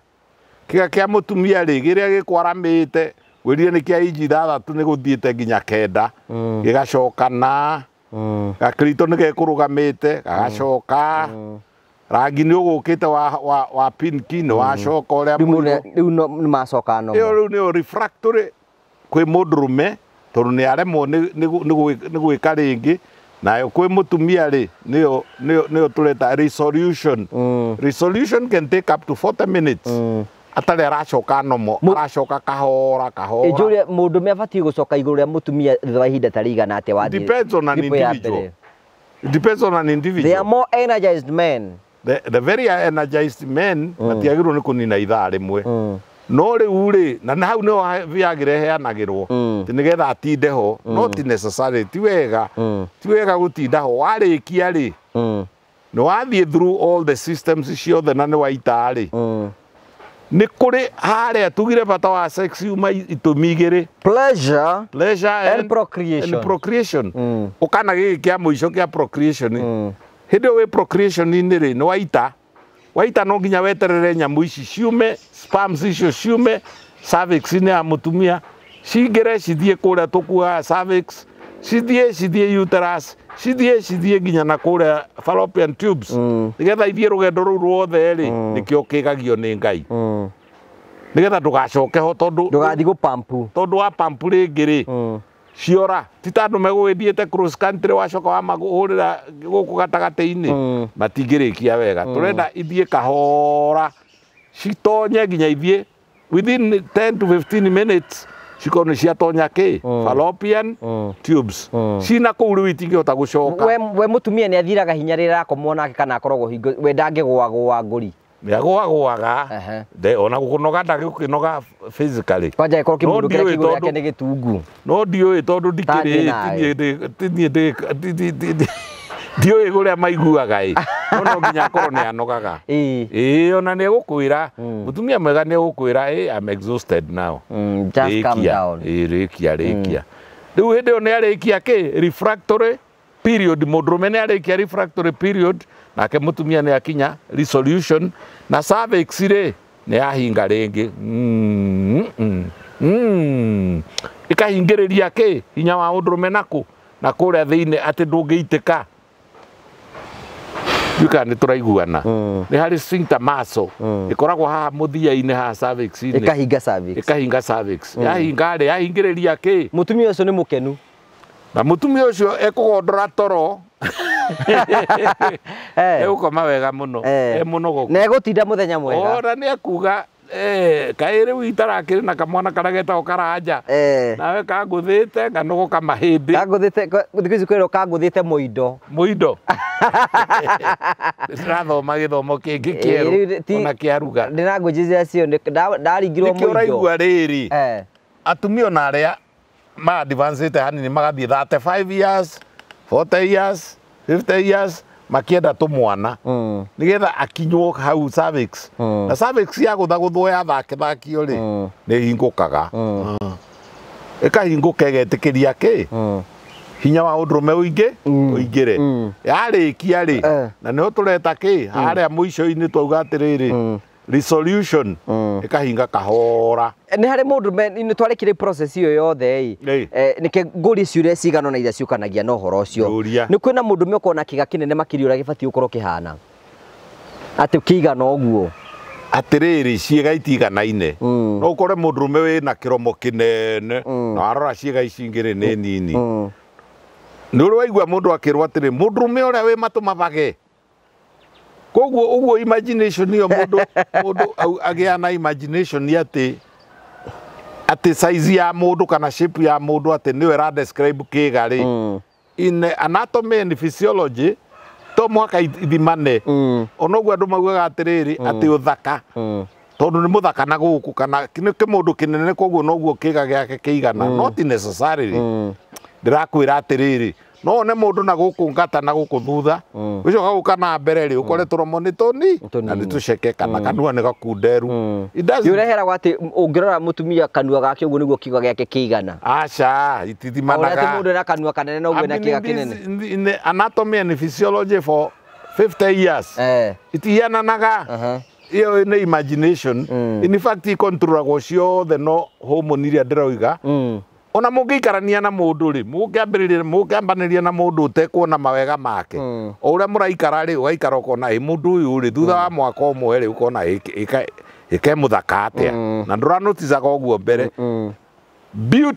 kä ga kä a må tumia rä gä rä a gä kwaramä te wä rire nä kä ithathatå nä gå thiä te nginya kenda mm. gä gacokana mm. gakä ritå nä gekå rå gamä te gagacoka mm rangi ni ugukite wa wa, wa, pinki pinkino mm. wa coka ria mu a no ni macoka no rä u ni refractory kwä må ndå ni aremo ni ni aremwo nä gwä ka rä ngä nayo kwä ni tumia rä yo tå resolution mm. resolution can take up to 40 minutes mm atarä aracoka nomo aracoka kahora kahora ä mundu me må gucoka iguria mutumia thwa hinda igå rå rä a depends on an individual depends on an individual they are more energized men the, the very energized men mm. matiagirwo nä kå nina ithaa rä mwe mm. no rä u rä na nahau nä wagä reheanagä rwo mm. nä getha atinde ho no ti necessary ti wega ti wega gå tinda ho warä kia rä nä wathiä through all the systems ciothe na nä waita rä nä kå rä harä a tugire bata wa sex uma itå mi igä rä å kana gä gä kä a må ico kä a hä ndä procreation inä rä nä waita waita no nginya weterere nyamå ici ciume spams icio ciume cervix nä ya må tumia cingä cithiä kå rä a tå kuaga cervix cithiä cithiä uterus cithiä cithiä nginya na kå rä a fallopian tubes nä ithie getha ithiä rå gendo rå u ruothe ri mm. nä kä o kä gagio nä ngai nigetha mm. nä getha ndå gacoke ho tondå wa pampu rä ngä rä mm ciora ti tandu megugithiite cross country wacoka wa mahurira guku gatagati-ini mm. matingirikia wega mm. turenda ithie kahora citonye nginya ithie within 10 to 15 minutes cikorwo nä ciatonya kä mm. fallopian tubes cina kå u rä u itingähota gå coka we må tumia nä athiraga hinya rä rä rakomwo nake kana akoragwo hingo we ndangä gwagwa ngå ri nä agwagwaga ona gå kå noga ndagä kä noga nä gä tungu no ndiå ä tondå ndikä ndiå ä gå rä a maiguaga ä no nginya akorwo nä anogaga ä ona nä egå kwä ra må hmm. tumia mwega nä egå kwä ra rä kia rä kia rä u hä ndä ä yo nä arä kia kä må ndå rå me nä arä kia nake mutumia nä akinya resolution na cervix rä nä yahinga rä ngä ä kahingä rä ria kä hinya wa å ndå rå me nakå na kå rä a thä inä atä ndå ngä itä ka tuika nä tå raiguana mm. nä harä maso ä mm. koragwo haha må thia-inä haha ä kahinga ä yahinga rä yahingä rä ria kä må tumia å cio nä må kenu na må tumia å cio ekå gondora toro egukoma eh. wega må e munogoku na tinda må thenya ora nä akuga eh, kaä rä u itarakä rä na kamwana karä a karanja eh. nawe kangå thä te ngano gå kamahä mbä thikå ici kwä rwo kangå thä te må indo må indo ndärathoma gä thomo kä ngä kä erå na kä aruga ndä na ngå njä cio ndaringirwo nä kä å raigua rä rä atumia ona arä a maadvancä te hanini magathiä thate years 40 years 50 years makienda tu mwana mm. nä akinywo hau cervix. Mm. na cervix ya gå ya thake thakio ri mm. nä hingå kaga ä mm. ah. kahingå ka ĩgetä kä ria mm. hinya wa å ndå rå me å ingä å mm. ingä re yarä kia eh. na ni ho tå reta kä harä a twauga atä rä resolution mm. ikahinga kahora ni harä mundu ni nä process ä yo yothe ä eh, ni ke guri ciure cigano na ithe ciukanagia na å horo cio nä kwä na må ndå mä okona kä ga kä nene makä ria å rä a kä igana å guo atä rä rä ciäga itiganaine mm. no ukore mundu må ndå me wä na kä romo kä nene mm. na warora ciega icingä rä nä nini nä å rä waigua må ndå akä rwo atä rä må ndå me å rä a wä matå koguo uguo imagination iyo mundu mundu agia na imagination ya ati ati size ya mundu kana shape ya mundu ati niwe ra describe kiga ri mm. in anatomy and physiology to mwaka ithimane mm. onoguo andu maugaga atiriri mm. ati uthaka mm tondu ni muthaka na guku kana ki mundu kinene koguo noguo kiga giake kiigana mm. not necessarily ndirakwira atiriri mm no ne mundu na guku ngata na guku thutha ucio mm. guka na mbere ri ukore mm. turomo ni toni na ni tuceke kana mm. kanua ni gakunderu yureheraga ati ungirora mutumia kanua gake uguo niguo kiugo giake kiigana aca itithimanaga ati mundu na kanua kanene na noguo na kiga kinene anatomy and physiology for 50 years eh. itihiananaga uh -huh iyo ni imagination in fact ikontrolagwo ciothe no homoni iria ndä roiga mm ona mungäikarania na må ndå rä mångäambanäria na mundu ndå å mawega make å rä a må raikara rä i mundu uyu ri thutha wa hmm. mwaka å mwe rä å kona ä ke må hmm. na ndå ranåticaga å guo mbere hmm,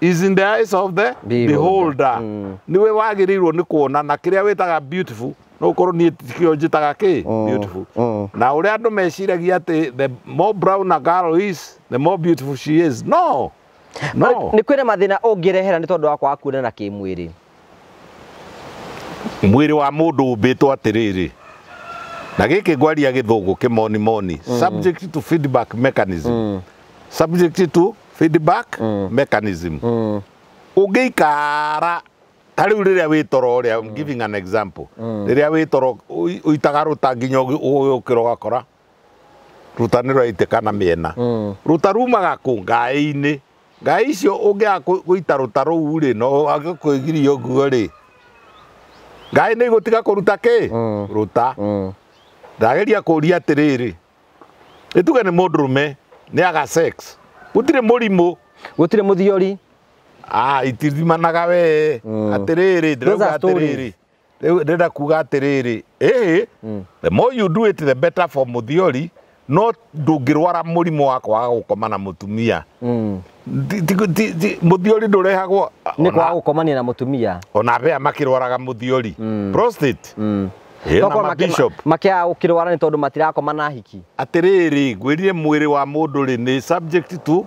is in the eyes of the beholder nä we wagä rä kuona na kiria witaga beautiful no korwo niä kä njätaga ki beautiful na å rä a andå meciragia atä the more brown a girl is the more beautiful she is no no ni kwä mathina ungirehera ni tondu ngä kuona na kimwiri mwiri wa må ndå atiriri na giki kä ngwaria githungu kimoni moni mm. subject to feedback mechanism mm. subject to feedback mm. mechanism mm. å ngä ikara ta rä u rä rä giving an example rä rä a wä toro å itaga rå nginya å kä ruta nä rwaitä kana mä mm. ruta rumaga kå ngaä-inä ngai icio ungiaga guita ruta ruu ri no agakwigiria nguo ri ngai nä gå tiga kå ruta kä mm. rå ta mm. ndageria kå ria atä rä rä nä tuge nä må ndå rå me nä aga gå tirä må rimå gå tirä må thiori itithimanaga we mm. atä rä rä ndärauga kuga atä rä rä ä the more you do it the better for må thiori no ndungirwara murimu wa gukoma na mutumia muthiori mm. ndurehagwo ni kwaga gukomania na mutumia ona bea makirwaraga muthiori mm. prostate makiaga gukirwara ni tondu matirakoma na hiki atiriri mwä mwiri wa mundu ri ni subject to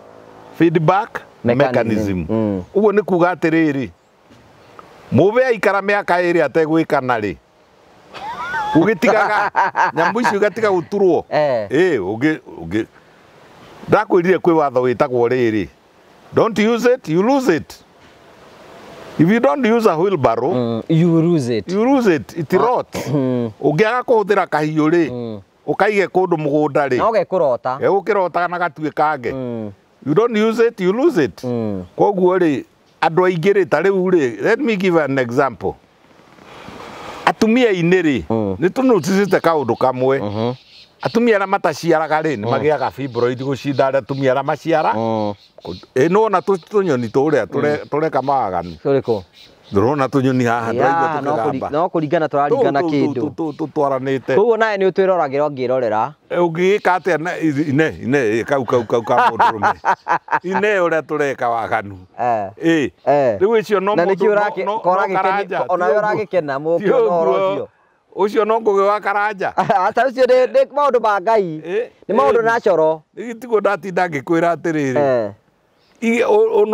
feedback mechanism atä ni kuga atiriri mube aikara miaka iri ategwikana ri ũgĩtigaga nyamũ icio igatiga gũturwo ĩ ũngĩ ndakwĩrire watho wĩtagwo rĩrĩ don't use it you lose it if you don't use a wheelbarrow mm, you lose it you lose it it rot ũngĩaga kũhũthĩra kahiũ rĩ ũkaige kũndũ mũgũnda rĩ ũgekũrota egũkĩrotaga na gatuĩkange you don't use it you lose it koguo rĩ andũ aingĩ ta let me give an example atumia inä rä hmm. nä tå nä cicite kaå ndå kamwe hmm. atumia arä a mataciaraga rä nä magä aga fibroid gå cinda arä atumia arä a maciara hmm. nä wona tå nyoni tå rä a tå reka mawaganu ndurona tunyoni haha twaigua no kuringana turaringana kindu twaranite koguo nawe ni utwiroragira ngirorera ungiika eh, atia ine ine kau kau kau ka mundurume ine uria tureka waganu eh, eh. riu icio no mundu no karanja ona we uragikena mukiororogio ucio no ngugi wa karanja ata ucio ni maundu ma ngai eh, ni maundu na coro tigwo ndatinda ngikwira atiriri ngä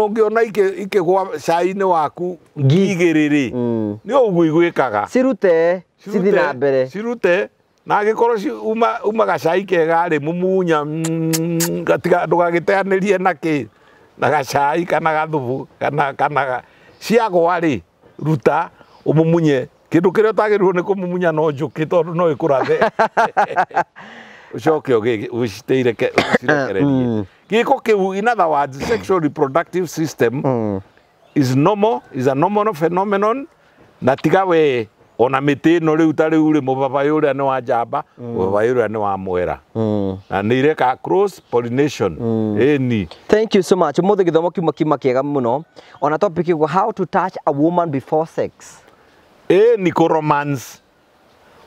ungiona ikigwa cai-inĩ waku igĩrĩ rĩ mm. nĩ ũguo igwĩkaga cirute cithi na mbere cirute na angĩkorwo uma uma gacai kega rĩ mumunya mm, gatiga ndũgagĩteanĩrie na kĩ na gacai kana gathubu kana kana ciagwa rĩ ruta ũmumunye kĩndũ kĩrĩa ũtagĩrĩirwo nĩ kũmumunya no kä tondå no ä kå rathe ucoke uciteireke ucirekererie eh, mm. giko kiu in other words sexual reproductive system mm. is normal is a normal phenomenon na tiga we ona mĩtĩ ĩno rĩu ta rĩu rĩ mũbabaĩ ũrĩa wa njamba mm. mũbabaĩ ũrĩa nĩ wa mwera mm. na nĩ ireka cross pollination eni thank you so much ũmũthĩ gĩthomo kiuma kiuma kĩega on a topic of how to touch a woman before sex eni ko romance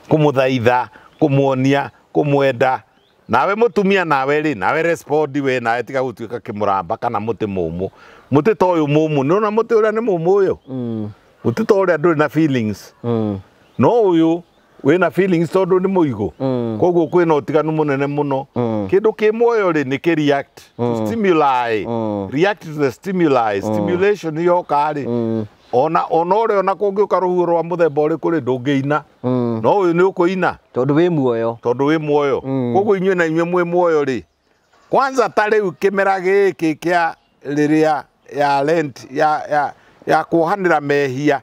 kũmũthaitha kũmuonia kumwenda nawe mutumia nawe ri nawe respond we nawe tiga gutuika kimuramba kana muti mumu muti to uyu mumu no na muti uria ni mumu uyu mm. muti to uria nduri na feelings mm. no uyu we na feelings to ndu ni muigo mm. koguo kwina utiganu munene muno mm. kindu ki moyo ri ni ki react mm. to stimuli mm. react to the stimuli mm. stimulation yo kali mm ona ona ũrĩa ona kũngĩũka rũhuho rwa muthemba ũrĩkũ kuri ndungiina mm. no uyu ni ukuina tondu wi muoyo tondu wi muoyo mm. koguo inywe na inywe mwe muoyo ri kwanza ta rĩu kĩmera giki kia riria ya lent ya ya ya kuohanĩra mehia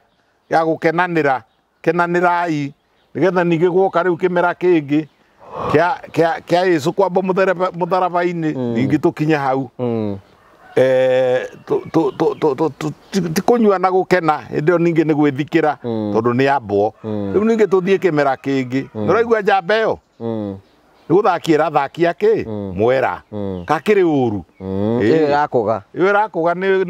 ya gukenanira kenanĩrai nĩgetha ningĩ gwoka rĩu kĩmera kĩngĩ kĩa kĩa kia Yesu kwamba mũtharaba-inĩ mm. ningĩ tũkinye hau Eh, ti kå tikunyua na ndä ä yo ningi ni gwithikira mm. tondu ni ambwo mm. riu kä mm. ngä nä å raigua njamba ä yo nä gå guthakira thaki aki mwera gakä rä å ru kakiri uru irakuga irakuga ni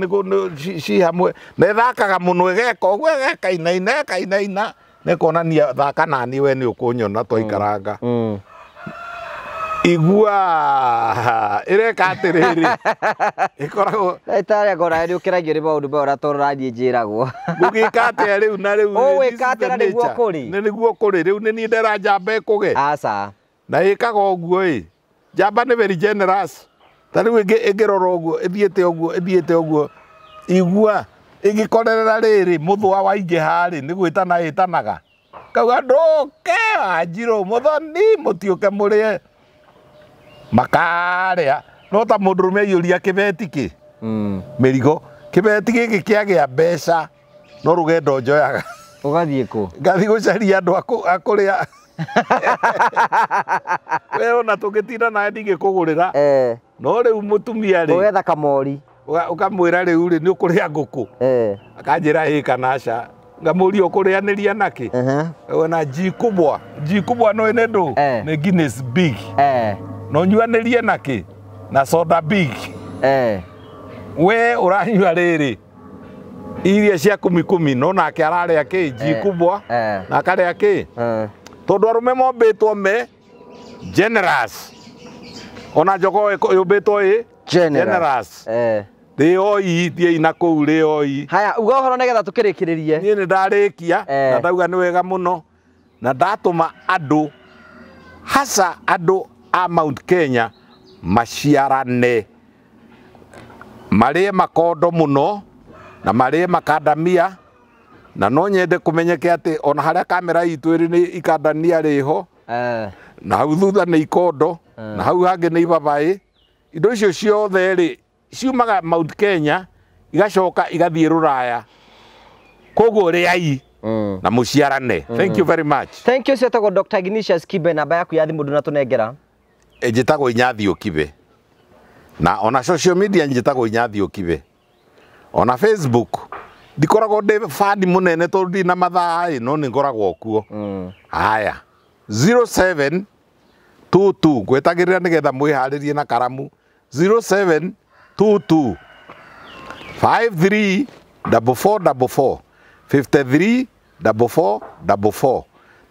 ci hamwe na ä ä thakaga må no ithakaga muno igeka uguo igekainaina ikainaina nikonania thaka nani we nä å kå nyona twaikaranga igua ireka atiriri ikoragwo ndagĩtarĩ ngona nĩ ũkenagio nĩ maũndũ maya ũratwarora niĩ njĩragwo ngũgĩka atĩa rĩu na rĩu kå atĩa na nĩguo kũrĩ nĩ nĩguo kũrĩ rĩu nĩ niĩ ndera njamba ĩkũge aca na ĩkaga ũguo ĩ njamba nĩ very generous ta rĩu ĩngĩrora ũguo ĩthiĩte ũguo ĩthiĩte ũguo igua wa ingä harä nä gwä tana ä tanaga kauga ndå ke må må thoni tiå ke må rä e makarä a no ta må ndå rå me aiyå ria kä beti kä hmm. mä rigo kä beti gä gä kä agä a mbeca no rå gendo njoyaga å gathiä kå ngathi gå caria andå akå rä a we ona tå ngä tina naä ndigä kå gå rä ra ee. no rä u må tumia rä getha kamori å kamwä ra rä u rä nä å kå rä a ngå kå ee. akanjä ra ä kanaca ngamuria ukurĩanĩria nakĩ wena njikubwa njikubwa no ä ndũ ee. nĩ Guinness no nyuanirie naki na soda big eh we uranyua riri iria cia kumi kumi no nake araria ki ji kubwa eh. na akaria ki eh. tondu arume mombitwo me generous ona joko yumbitwo i generous, generous. Eh rä oi thiä na kå u rä oi haya uga å horo nä getha tå kä rä kä rä rie niä nä ndarä kia na ndauga nä wega må no na ndatå ma andå haca andå a Mount Kenya maciarane marĩe makondo muno na marĩe makadamia na no nyende kumenyeke ati ona haria kamera itu iri ni ikadania riho ho eh. na hau thutha nä ikondo eh. na hau hangi ni ibabaä indo icio ciothe ri ciumaga mount kenya igacoka igathiä ruraya raya koguo rä ai mm. na muciarane thank you mm-hmm. very much thank you sir to dr ignatius kibe namba yaku ya thimå ndå na tunengera ejitago eh, inyathi ũkibe na ona social media njĩtagwo inyathi ũkibe ona facebook ndikoragwo ndĩ bandi munene to ndi na mathaa no nĩ ngoragwo kuo mm. haya 07 22 ngwetagĩrĩra nĩgetha mwĩharĩrie na karamu 07 22 53 double four double four fifty three double four double four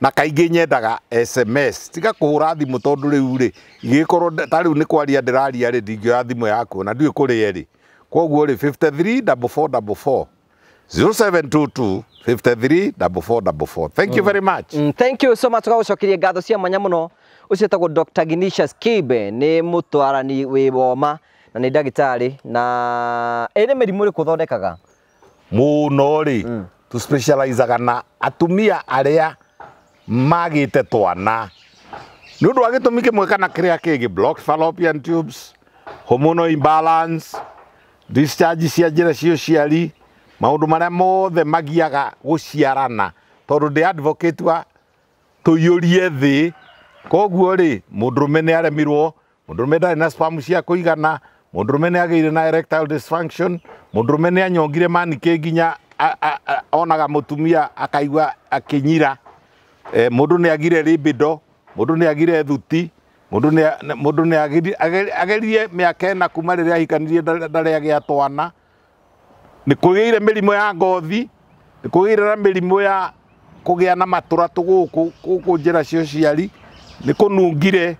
na kaingä nyendaga sms tiga kå hå ra thimå tondå rä urä igä korwo ta rä u nä kwaria ndä raria rä ndingä thimå yaku na ndiå kå rä erä koguo rä 53 0722 thank you mm. very much mm, thank you so much ngatho cia mwanya muno no å Dr. Ginishas Kibe ni twarani wä woma na ni tarä na ene mirimu ri kuthondekaga muno ri mm. tu specializaga na atumia a magite twana nä å ndå wa gä tå mi kä mwe kana kä rä a kä gä hormonal imbalance discharge cia njä ra cia ciari maå ndå marä a mothe magiaga gå ciarana tondå ndä advocate tå iyå rie thä koguo rä må ndå rå me nä aremirwo må ndå rå me ndarä na spam cia kå igana må ndå rå me nä agä ire na erectile dysfunction må ndå rå me nä anyongire mani kä nginya onaga må tumia akaigua akä nyira eh, mundu ni agire libido mundu ni agire thuti mundu ni mundu ni agire ageririe miaka na kuma riria ahikanirie ndare agia twana ni kugire mirimo ya ngothi ni kugire na mirimo ya kugia na matura tuguku guku njira cio ciari ni kunungire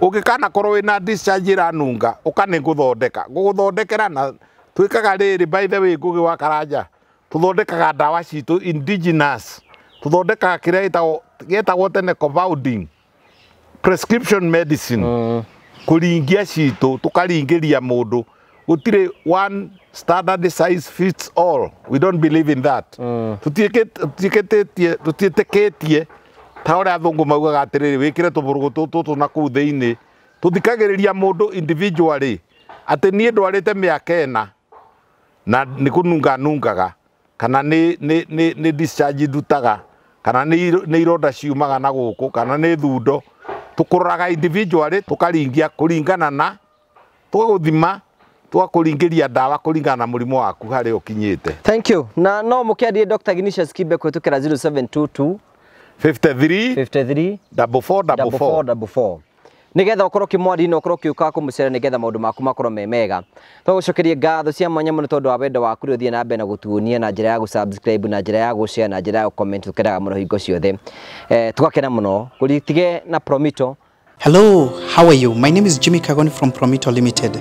ugikana korwo wina discharge nunga ukani guthondeka guthondekera na twikaga riri by the way ngugi wa karanja tuthondekaga ndawa citu indigenous tuthondekaga kä rä a tene prescription medicine mm. kuringia citå tukaringäria må ndå gutirä one standard size fits all we don't believe in that mm. tutiä ta å rä a athångå maugaga atä rä rä wä kä re tå må rå gå tå tå na kå u thä inä tå thikagä rä ria må ndå individually atä niä ndwarä te mä aka ena na nä kå nunganungaga kana nä discharge ndutaga kana nä ironda ciumaga na gå kana nä thundo tå kå roraga individually tå karingia kå ringana na tå thima twakuringiria ndawa kuringana na murimu waku hari ukinyite thank you na no mukiarie Dr Ignatius Kibe kutukira 0722 53 53 double double 4 4 double 4 nigetha ukorwo kimwari na ukorwo kiuka kumucera nigetha maundu maku makorwo me mega twagucokerie ngatho cia mwanya muno tondu wa wendo waku ri uthie na mbere na gutuonia na njira ya gusubscribe na njira ya share na njira ya comment tukendaga muno hingo ciothe eh tugakena muno kuritige na promito Hello, how are you? My name is Jimmy Kagoni from Promito Limited.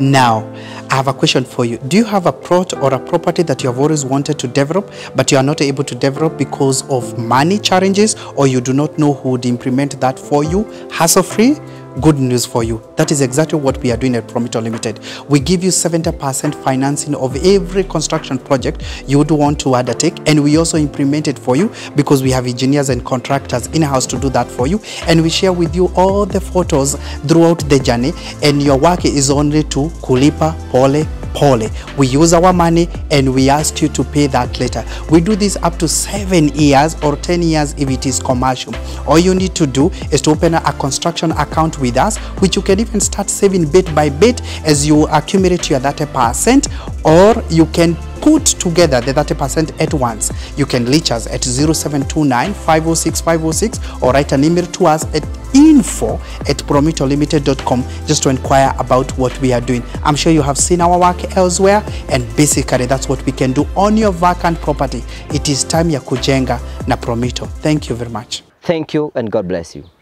Now, I have a question for you. Do you have a plot or a property that you have always wanted to develop, but you are not able to develop because of money challenges, or you do not know who would implement that for you hassle-free? good news for you. That is exactly what we are doing at Promitor Limited. We give you 70% financing of every construction project you would want to undertake. And we also implement it for you because we have engineers and contractors in-house to do that for you. And we share with you all the photos throughout the journey. And your work is only to kulipa pole pole. We use our money and we ask you to pay that later. We do this up to seven years or 10 years if it is commercial. All you need to do is to open a construction account with us, which you can even start saving bit by bit as you accumulate your 30%, or you can put together the 30% at once. You can reach us at 0729 506 506 or write an email to us at info at promitolimited.com just to inquire about what we are doing. I'm sure you have seen our work elsewhere and basically that's what we can do on your vacant property. It is time ya kujenga na Promito. Thank you very much. Thank you and God bless you.